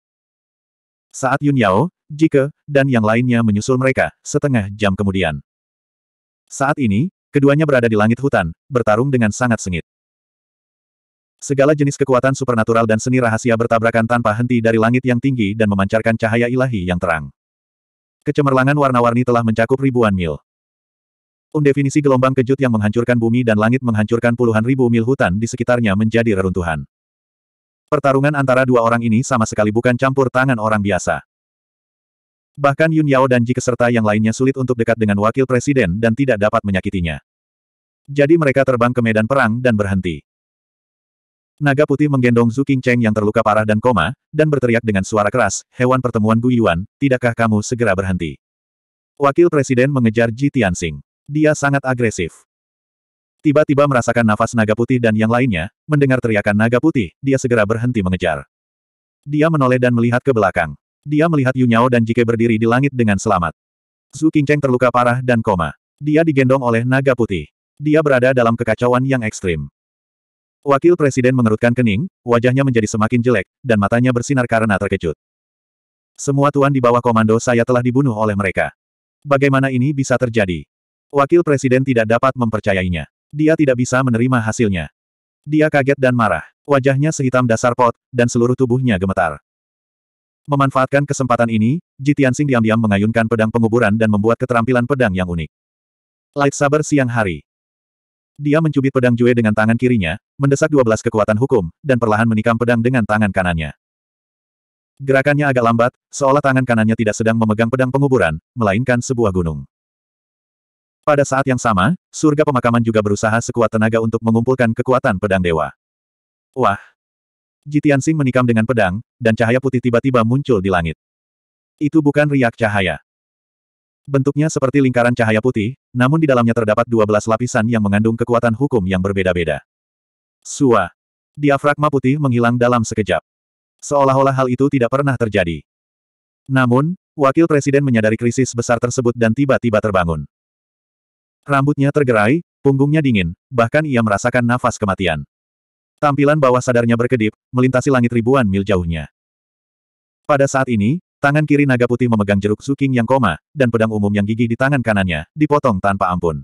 Saat Yun Yao, Jike, dan yang lainnya menyusul mereka, setengah jam kemudian. Saat ini, keduanya berada di langit hutan, bertarung dengan sangat sengit. Segala jenis kekuatan supernatural dan seni rahasia bertabrakan tanpa henti dari langit yang tinggi dan memancarkan cahaya ilahi yang terang. Kecemerlangan warna-warni telah mencakup ribuan mil. Undefinisi gelombang kejut yang menghancurkan bumi dan langit menghancurkan puluhan ribu mil hutan di sekitarnya menjadi reruntuhan. Pertarungan antara dua orang ini sama sekali bukan campur tangan orang biasa. Bahkan Yun Yao dan Ji keserta yang lainnya sulit untuk dekat dengan wakil presiden dan tidak dapat menyakitinya. Jadi mereka terbang ke medan perang dan berhenti. Naga putih menggendong Zhu Qingcheng yang terluka parah dan koma, dan berteriak dengan suara keras, hewan pertemuan Gu Yuan, tidakkah kamu segera berhenti? Wakil Presiden mengejar Ji Tianxing. Dia sangat agresif. Tiba-tiba merasakan nafas naga putih dan yang lainnya, mendengar teriakan naga putih, dia segera berhenti mengejar. Dia menoleh dan melihat ke belakang. Dia melihat Yunyao dan Jike berdiri di langit dengan selamat. Zhu Qingcheng terluka parah dan koma. Dia digendong oleh naga putih. Dia berada dalam kekacauan yang ekstrim. Wakil Presiden mengerutkan kening, wajahnya menjadi semakin jelek, dan matanya bersinar karena terkejut. Semua tuan di bawah komando saya telah dibunuh oleh mereka. Bagaimana ini bisa terjadi? Wakil Presiden tidak dapat mempercayainya. Dia tidak bisa menerima hasilnya. Dia kaget dan marah. Wajahnya sehitam dasar pot, dan seluruh tubuhnya gemetar. Memanfaatkan kesempatan ini, Ji Tianxing diam-diam mengayunkan pedang penguburan dan membuat keterampilan pedang yang unik. Light saber siang hari. Dia mencubit pedang Jue dengan tangan kirinya, mendesak 12 kekuatan hukum, dan perlahan menikam pedang dengan tangan kanannya. Gerakannya agak lambat, seolah tangan kanannya tidak sedang memegang pedang penguburan, melainkan sebuah gunung. Pada saat yang sama, surga pemakaman juga berusaha sekuat tenaga untuk mengumpulkan kekuatan pedang dewa. Wah! Jitian Sing menikam dengan pedang, dan cahaya putih tiba-tiba muncul di langit. Itu bukan riak cahaya. Bentuknya seperti lingkaran cahaya putih, namun di dalamnya terdapat 12 lapisan yang mengandung kekuatan hukum yang berbeda-beda. Sua. Diafragma putih menghilang dalam sekejap. Seolah-olah hal itu tidak pernah terjadi. Namun, Wakil Presiden menyadari krisis besar tersebut dan tiba-tiba terbangun. Rambutnya tergerai, punggungnya dingin, bahkan ia merasakan nafas kematian. Tampilan bawah sadarnya berkedip, melintasi langit ribuan mil jauhnya. Pada saat ini, tangan kiri naga putih memegang jeruk suking yang koma, dan pedang umum yang gigi di tangan kanannya, dipotong tanpa ampun.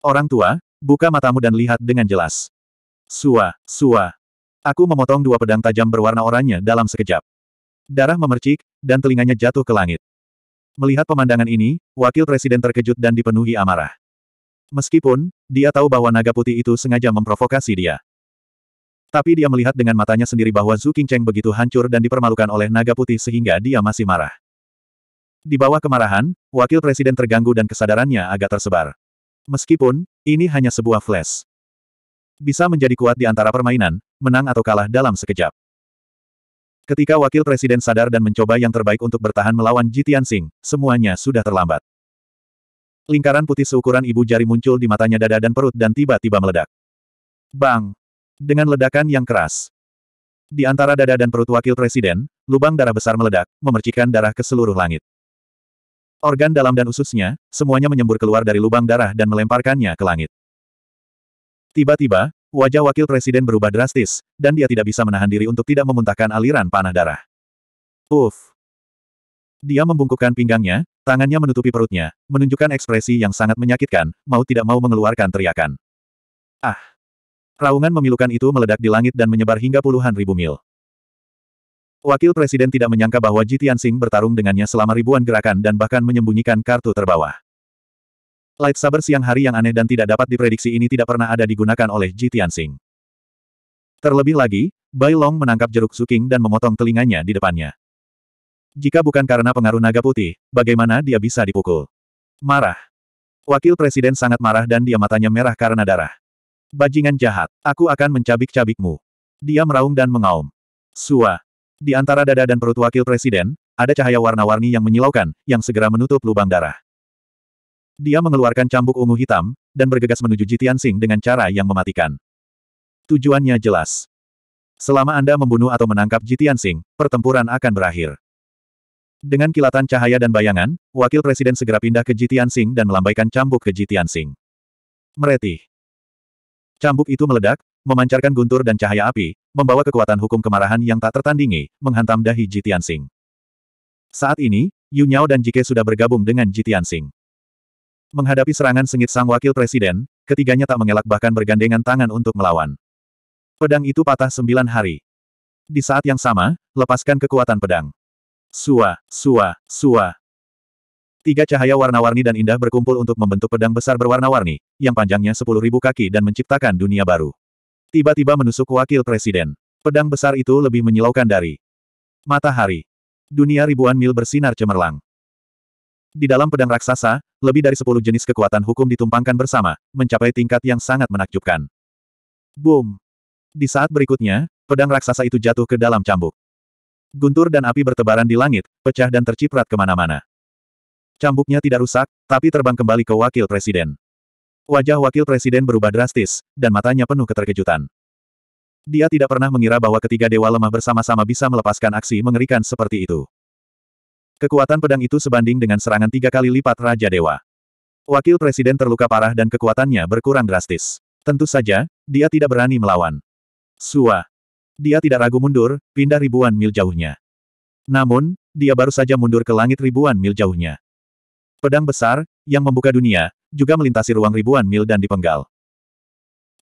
Orang tua, buka matamu dan lihat dengan jelas. Sua, sua. Aku memotong dua pedang tajam berwarna oranye dalam sekejap. Darah memercik, dan telinganya jatuh ke langit. Melihat pemandangan ini, wakil presiden terkejut dan dipenuhi amarah. Meskipun, dia tahu bahwa naga putih itu sengaja memprovokasi dia. Tapi dia melihat dengan matanya sendiri bahwa Zhu Qingcheng begitu hancur dan dipermalukan oleh naga putih sehingga dia masih marah. Di bawah kemarahan, wakil presiden terganggu dan kesadarannya agak tersebar. Meskipun, ini hanya sebuah flash. Bisa menjadi kuat di antara permainan, menang atau kalah dalam sekejap. Ketika wakil presiden sadar dan mencoba yang terbaik untuk bertahan melawan Jitian Tianxing, semuanya sudah terlambat. Lingkaran putih seukuran ibu jari muncul di matanya dada dan perut dan tiba-tiba meledak. Bang! Dengan ledakan yang keras. Di antara dada dan perut wakil presiden, lubang darah besar meledak, memercikan darah ke seluruh langit. Organ dalam dan ususnya, semuanya menyembur keluar dari lubang darah dan melemparkannya ke langit. Tiba-tiba, Wajah wakil presiden berubah drastis, dan dia tidak bisa menahan diri untuk tidak memuntahkan aliran panah darah. Uff. Dia membungkukkan pinggangnya, tangannya menutupi perutnya, menunjukkan ekspresi yang sangat menyakitkan, mau tidak mau mengeluarkan teriakan. Ah. Raungan memilukan itu meledak di langit dan menyebar hingga puluhan ribu mil. Wakil Presiden tidak menyangka bahwa Jitian Singh bertarung dengannya selama ribuan gerakan dan bahkan menyembunyikan kartu terbawah. Light saber siang hari yang aneh dan tidak dapat diprediksi ini tidak pernah ada digunakan oleh Ji Tianxing. Terlebih lagi, Bai Long menangkap jeruk suking dan memotong telinganya di depannya. Jika bukan karena pengaruh naga putih, bagaimana dia bisa dipukul? Marah. Wakil Presiden sangat marah dan dia matanya merah karena darah. Bajingan jahat, aku akan mencabik-cabikmu. Dia meraung dan mengaum. Sua. Di antara dada dan perut Wakil Presiden, ada cahaya warna-warni yang menyilaukan, yang segera menutup lubang darah. Dia mengeluarkan cambuk ungu hitam, dan bergegas menuju Jitian Sing dengan cara yang mematikan. Tujuannya jelas. Selama Anda membunuh atau menangkap Jitian Sing, pertempuran akan berakhir. Dengan kilatan cahaya dan bayangan, wakil presiden segera pindah ke Jitian Sing dan melambaikan cambuk ke Jitian Sing. Meretih. Cambuk itu meledak, memancarkan guntur dan cahaya api, membawa kekuatan hukum kemarahan yang tak tertandingi, menghantam dahi Jitian Sing. Saat ini, Yu Nyao dan Jike sudah bergabung dengan Jitian Sing. Menghadapi serangan sengit sang wakil presiden, ketiganya tak mengelak bahkan bergandengan tangan untuk melawan. Pedang itu patah sembilan hari. Di saat yang sama, lepaskan kekuatan pedang. Sua, sua, sua. Tiga cahaya warna-warni dan indah berkumpul untuk membentuk pedang besar berwarna-warni, yang panjangnya sepuluh ribu kaki dan menciptakan dunia baru. Tiba-tiba menusuk wakil presiden. Pedang besar itu lebih menyilaukan dari matahari. Dunia ribuan mil bersinar cemerlang. Di dalam pedang raksasa, lebih dari sepuluh jenis kekuatan hukum ditumpangkan bersama, mencapai tingkat yang sangat menakjubkan. Boom! Di saat berikutnya, pedang raksasa itu jatuh ke dalam cambuk. Guntur dan api bertebaran di langit, pecah dan terciprat kemana-mana. Cambuknya tidak rusak, tapi terbang kembali ke wakil presiden. Wajah wakil presiden berubah drastis, dan matanya penuh keterkejutan. Dia tidak pernah mengira bahwa ketiga dewa lemah bersama-sama bisa melepaskan aksi mengerikan seperti itu. Kekuatan pedang itu sebanding dengan serangan tiga kali lipat Raja Dewa. Wakil Presiden terluka parah dan kekuatannya berkurang drastis. Tentu saja, dia tidak berani melawan. Sua. Dia tidak ragu mundur, pindah ribuan mil jauhnya. Namun, dia baru saja mundur ke langit ribuan mil jauhnya. Pedang besar, yang membuka dunia, juga melintasi ruang ribuan mil dan dipenggal.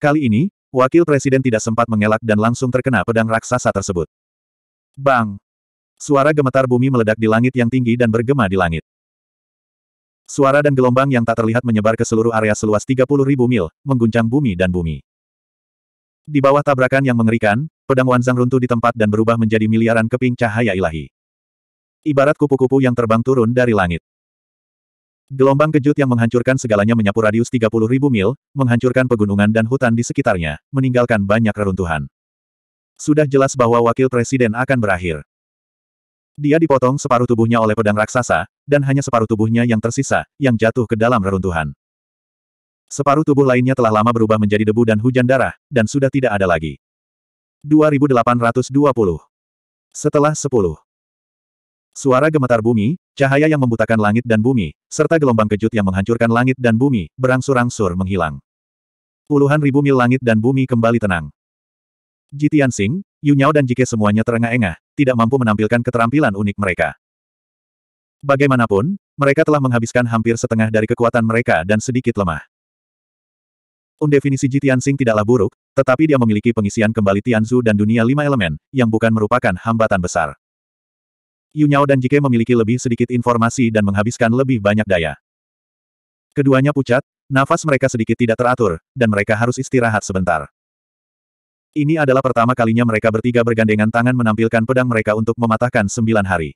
Kali ini, Wakil Presiden tidak sempat mengelak dan langsung terkena pedang raksasa tersebut. Bang! Suara gemetar bumi meledak di langit yang tinggi dan bergema di langit. Suara dan gelombang yang tak terlihat menyebar ke seluruh area seluas 30.000 mil, mengguncang bumi dan bumi. Di bawah tabrakan yang mengerikan, pedang Wanzang runtuh di tempat dan berubah menjadi miliaran keping cahaya ilahi. Ibarat kupu-kupu yang terbang turun dari langit. Gelombang kejut yang menghancurkan segalanya menyapu radius 30.000 mil, menghancurkan pegunungan dan hutan di sekitarnya, meninggalkan banyak reruntuhan. Sudah jelas bahwa wakil presiden akan berakhir. Dia dipotong separuh tubuhnya oleh pedang raksasa, dan hanya separuh tubuhnya yang tersisa, yang jatuh ke dalam reruntuhan. Separuh tubuh lainnya telah lama berubah menjadi debu dan hujan darah, dan sudah tidak ada lagi. 2820 Setelah 10 Suara gemetar bumi, cahaya yang membutakan langit dan bumi, serta gelombang kejut yang menghancurkan langit dan bumi, berangsur-angsur menghilang. Puluhan ribu mil langit dan bumi kembali tenang. Jitian Sing, Yunyao dan Jike semuanya terengah-engah, tidak mampu menampilkan keterampilan unik mereka. Bagaimanapun, mereka telah menghabiskan hampir setengah dari kekuatan mereka dan sedikit lemah. Undefinisi Jitian Sing tidaklah buruk, tetapi dia memiliki pengisian kembali Tianzu dan dunia lima elemen, yang bukan merupakan hambatan besar. Yunyao dan Jike memiliki lebih sedikit informasi dan menghabiskan lebih banyak daya. Keduanya pucat, nafas mereka sedikit tidak teratur, dan mereka harus istirahat sebentar. Ini adalah pertama kalinya mereka bertiga bergandengan tangan menampilkan pedang mereka untuk mematahkan sembilan hari.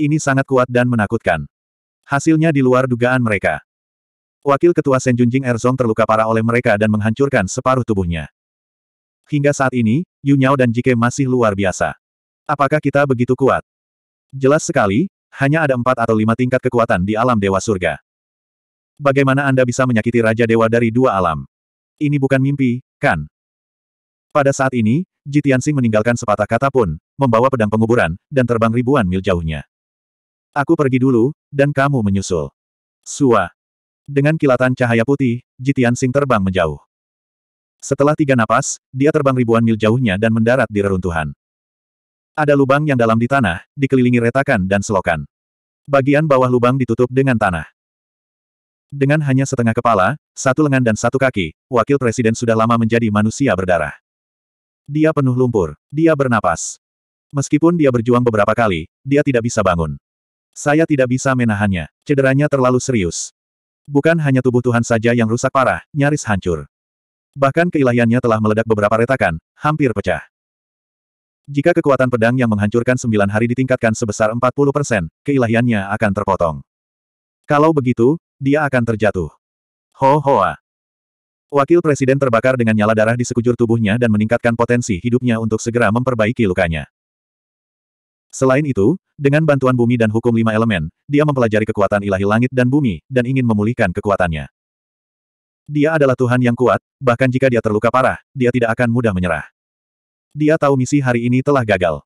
Ini sangat kuat dan menakutkan. Hasilnya di luar dugaan mereka. Wakil Ketua Senjunjing Erzong terluka parah oleh mereka dan menghancurkan separuh tubuhnya. Hingga saat ini, Yu Nyao dan Jike masih luar biasa. Apakah kita begitu kuat? Jelas sekali, hanya ada empat atau lima tingkat kekuatan di alam Dewa Surga. Bagaimana Anda bisa menyakiti Raja Dewa dari dua alam? Ini bukan mimpi, kan? Pada saat ini, Ji Tianxing meninggalkan sepatah kata pun, membawa pedang penguburan, dan terbang ribuan mil jauhnya. Aku pergi dulu, dan kamu menyusul. Sua. Dengan kilatan cahaya putih, Ji Tianxing terbang menjauh. Setelah tiga napas, dia terbang ribuan mil jauhnya dan mendarat di reruntuhan. Ada lubang yang dalam di tanah, dikelilingi retakan dan selokan. Bagian bawah lubang ditutup dengan tanah. Dengan hanya setengah kepala, satu lengan dan satu kaki, wakil presiden sudah lama menjadi manusia berdarah. Dia penuh lumpur. Dia bernapas. Meskipun dia berjuang beberapa kali, dia tidak bisa bangun. Saya tidak bisa menahannya. Cederanya terlalu serius. Bukan hanya tubuh Tuhan saja yang rusak parah, nyaris hancur. Bahkan keilahiannya telah meledak beberapa retakan, hampir pecah. Jika kekuatan pedang yang menghancurkan sembilan hari ditingkatkan sebesar 40%, keilahiannya akan terpotong. Kalau begitu, dia akan terjatuh. Ho-hoa. Wakil Presiden terbakar dengan nyala darah di sekujur tubuhnya dan meningkatkan potensi hidupnya untuk segera memperbaiki lukanya. Selain itu, dengan bantuan bumi dan hukum lima elemen, dia mempelajari kekuatan ilahi langit dan bumi, dan ingin memulihkan kekuatannya. Dia adalah Tuhan yang kuat, bahkan jika dia terluka parah, dia tidak akan mudah menyerah. Dia tahu misi hari ini telah gagal.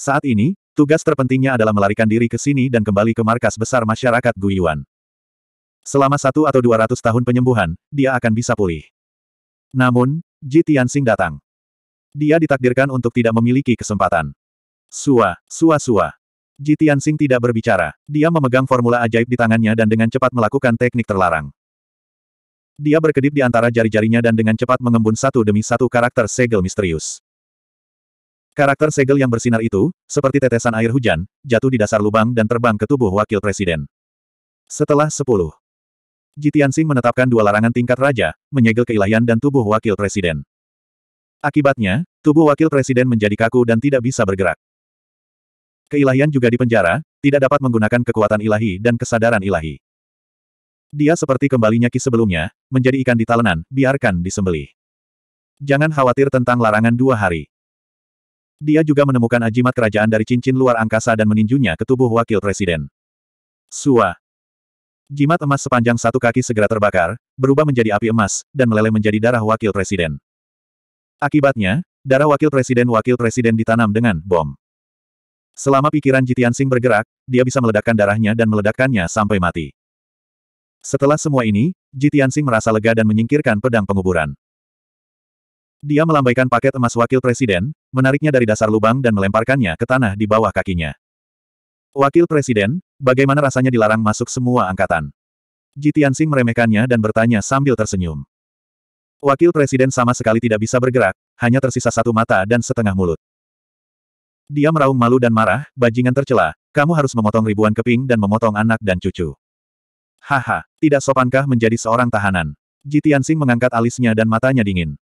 Saat ini, tugas terpentingnya adalah melarikan diri ke sini dan kembali ke markas besar masyarakat Guyuan. Selama satu atau dua ratus tahun penyembuhan, dia akan bisa pulih. Namun, Ji Tianxing datang. Dia ditakdirkan untuk tidak memiliki kesempatan. Sua, sua sua. Ji Tianxing tidak berbicara. Dia memegang formula ajaib di tangannya dan dengan cepat melakukan teknik terlarang. Dia berkedip di antara jari-jarinya dan dengan cepat mengembun satu demi satu karakter segel misterius. Karakter segel yang bersinar itu, seperti tetesan air hujan, jatuh di dasar lubang dan terbang ke tubuh wakil presiden. Setelah sepuluh Jitiansing menetapkan dua larangan tingkat raja, menyegel keilahian dan tubuh wakil presiden. Akibatnya, tubuh wakil presiden menjadi kaku dan tidak bisa bergerak. Keilahian juga dipenjara, tidak dapat menggunakan kekuatan ilahi dan kesadaran ilahi. Dia seperti kembalinya ki sebelumnya, menjadi ikan di talenan, biarkan disembeli. Jangan khawatir tentang larangan dua hari. Dia juga menemukan ajimat kerajaan dari cincin luar angkasa dan meninjunya ke tubuh wakil presiden. Suah. Jimat emas sepanjang satu kaki segera terbakar, berubah menjadi api emas, dan meleleh menjadi darah wakil presiden. Akibatnya, darah wakil presiden-wakil presiden ditanam dengan bom. Selama pikiran Jitian Sing bergerak, dia bisa meledakkan darahnya dan meledakkannya sampai mati. Setelah semua ini, Jitian Sing merasa lega dan menyingkirkan pedang penguburan. Dia melambaikan paket emas wakil presiden, menariknya dari dasar lubang dan melemparkannya ke tanah di bawah kakinya. Wakil Presiden, bagaimana rasanya dilarang masuk semua angkatan? Jitiansing meremehkannya dan bertanya sambil tersenyum. Wakil Presiden sama sekali tidak bisa bergerak, hanya tersisa satu mata dan setengah mulut. Dia meraung malu dan marah, bajingan tercela, kamu harus memotong ribuan keping dan memotong anak dan cucu. Haha, tidak sopankah menjadi seorang tahanan? Jitiansing mengangkat alisnya dan matanya dingin.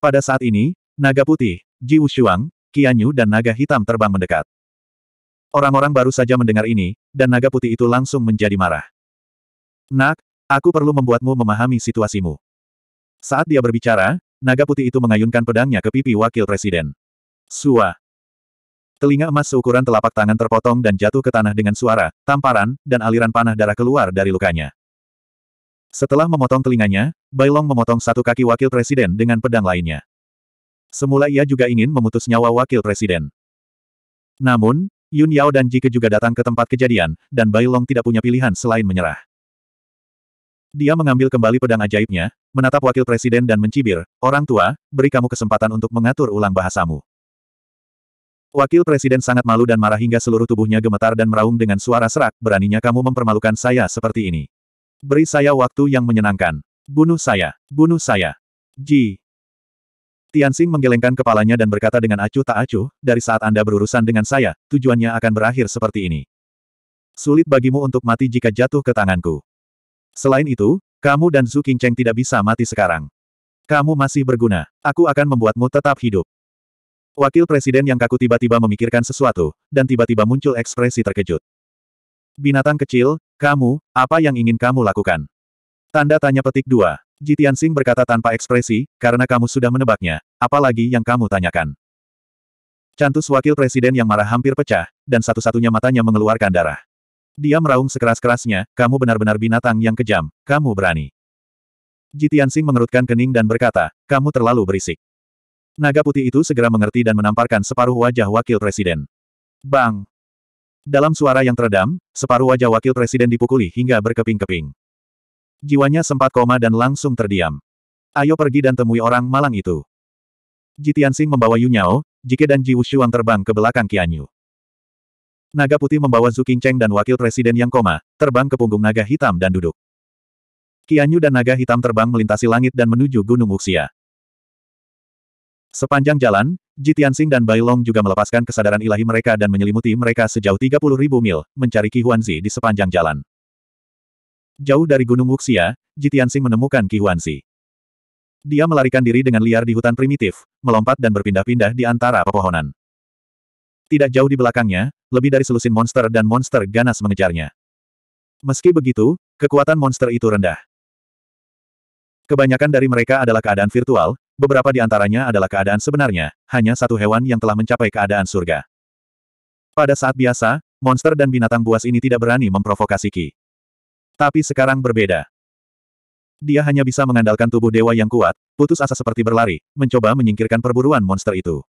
Pada saat ini, naga putih, Ji Wushuang, Qianyu dan naga hitam terbang mendekat. Orang-orang baru saja mendengar ini, dan naga putih itu langsung menjadi marah. Nak, aku perlu membuatmu memahami situasimu. Saat dia berbicara, naga putih itu mengayunkan pedangnya ke pipi wakil presiden. Sua. Telinga emas seukuran telapak tangan terpotong dan jatuh ke tanah dengan suara, tamparan, dan aliran panah darah keluar dari lukanya. Setelah memotong telinganya, Bailong memotong satu kaki wakil presiden dengan pedang lainnya. Semula ia juga ingin memutus nyawa wakil presiden. Namun, Yun Yao dan Jike juga datang ke tempat kejadian, dan Bai Long tidak punya pilihan selain menyerah. Dia mengambil kembali pedang ajaibnya, menatap wakil presiden dan mencibir, Orang tua, beri kamu kesempatan untuk mengatur ulang bahasamu. Wakil presiden sangat malu dan marah hingga seluruh tubuhnya gemetar dan meraung dengan suara serak, beraninya kamu mempermalukan saya seperti ini. Beri saya waktu yang menyenangkan. Bunuh saya, bunuh saya. Ji, Tianxing menggelengkan kepalanya dan berkata dengan acuh tak acuh, dari saat Anda berurusan dengan saya, tujuannya akan berakhir seperti ini. Sulit bagimu untuk mati jika jatuh ke tanganku. Selain itu, kamu dan Zhu Qingcheng tidak bisa mati sekarang. Kamu masih berguna. Aku akan membuatmu tetap hidup. Wakil Presiden yang kaku tiba-tiba memikirkan sesuatu, dan tiba-tiba muncul ekspresi terkejut. Binatang kecil, kamu, apa yang ingin kamu lakukan? Tanda tanya petik dua. Jitian Sing berkata tanpa ekspresi, karena kamu sudah menebaknya, apalagi yang kamu tanyakan. Cantus wakil presiden yang marah hampir pecah, dan satu-satunya matanya mengeluarkan darah. Dia meraung sekeras-kerasnya, kamu benar-benar binatang yang kejam, kamu berani. Jitian Sing mengerutkan kening dan berkata, kamu terlalu berisik. Naga putih itu segera mengerti dan menamparkan separuh wajah wakil presiden. Bang! Dalam suara yang teredam, separuh wajah wakil presiden dipukuli hingga berkeping-keping. Jiwanya sempat koma dan langsung terdiam. Ayo pergi dan temui orang malang itu. Ji Tianxing membawa Yu Jike dan Ji Wushuang terbang ke belakang Qianyu. Naga putih membawa Zhu Qingcheng dan wakil presiden yang koma, terbang ke punggung naga hitam dan duduk. Qianyu dan naga hitam terbang melintasi langit dan menuju Gunung Wuxia. Sepanjang jalan, Ji dan Bai Long juga melepaskan kesadaran ilahi mereka dan menyelimuti mereka sejauh 30.000 mil, mencari Qi Huanzi di sepanjang jalan. Jauh dari Gunung Wuxia, Jitiansing menemukan Qi Huanxi. Dia melarikan diri dengan liar di hutan primitif, melompat dan berpindah-pindah di antara pepohonan. Tidak jauh di belakangnya, lebih dari selusin monster dan monster ganas mengejarnya. Meski begitu, kekuatan monster itu rendah. Kebanyakan dari mereka adalah keadaan virtual, beberapa di antaranya adalah keadaan sebenarnya, hanya satu hewan yang telah mencapai keadaan surga. Pada saat biasa, monster dan binatang buas ini tidak berani memprovokasi Ki. Tapi sekarang berbeda. Dia hanya bisa mengandalkan tubuh dewa yang kuat, putus asa seperti berlari, mencoba menyingkirkan perburuan monster itu.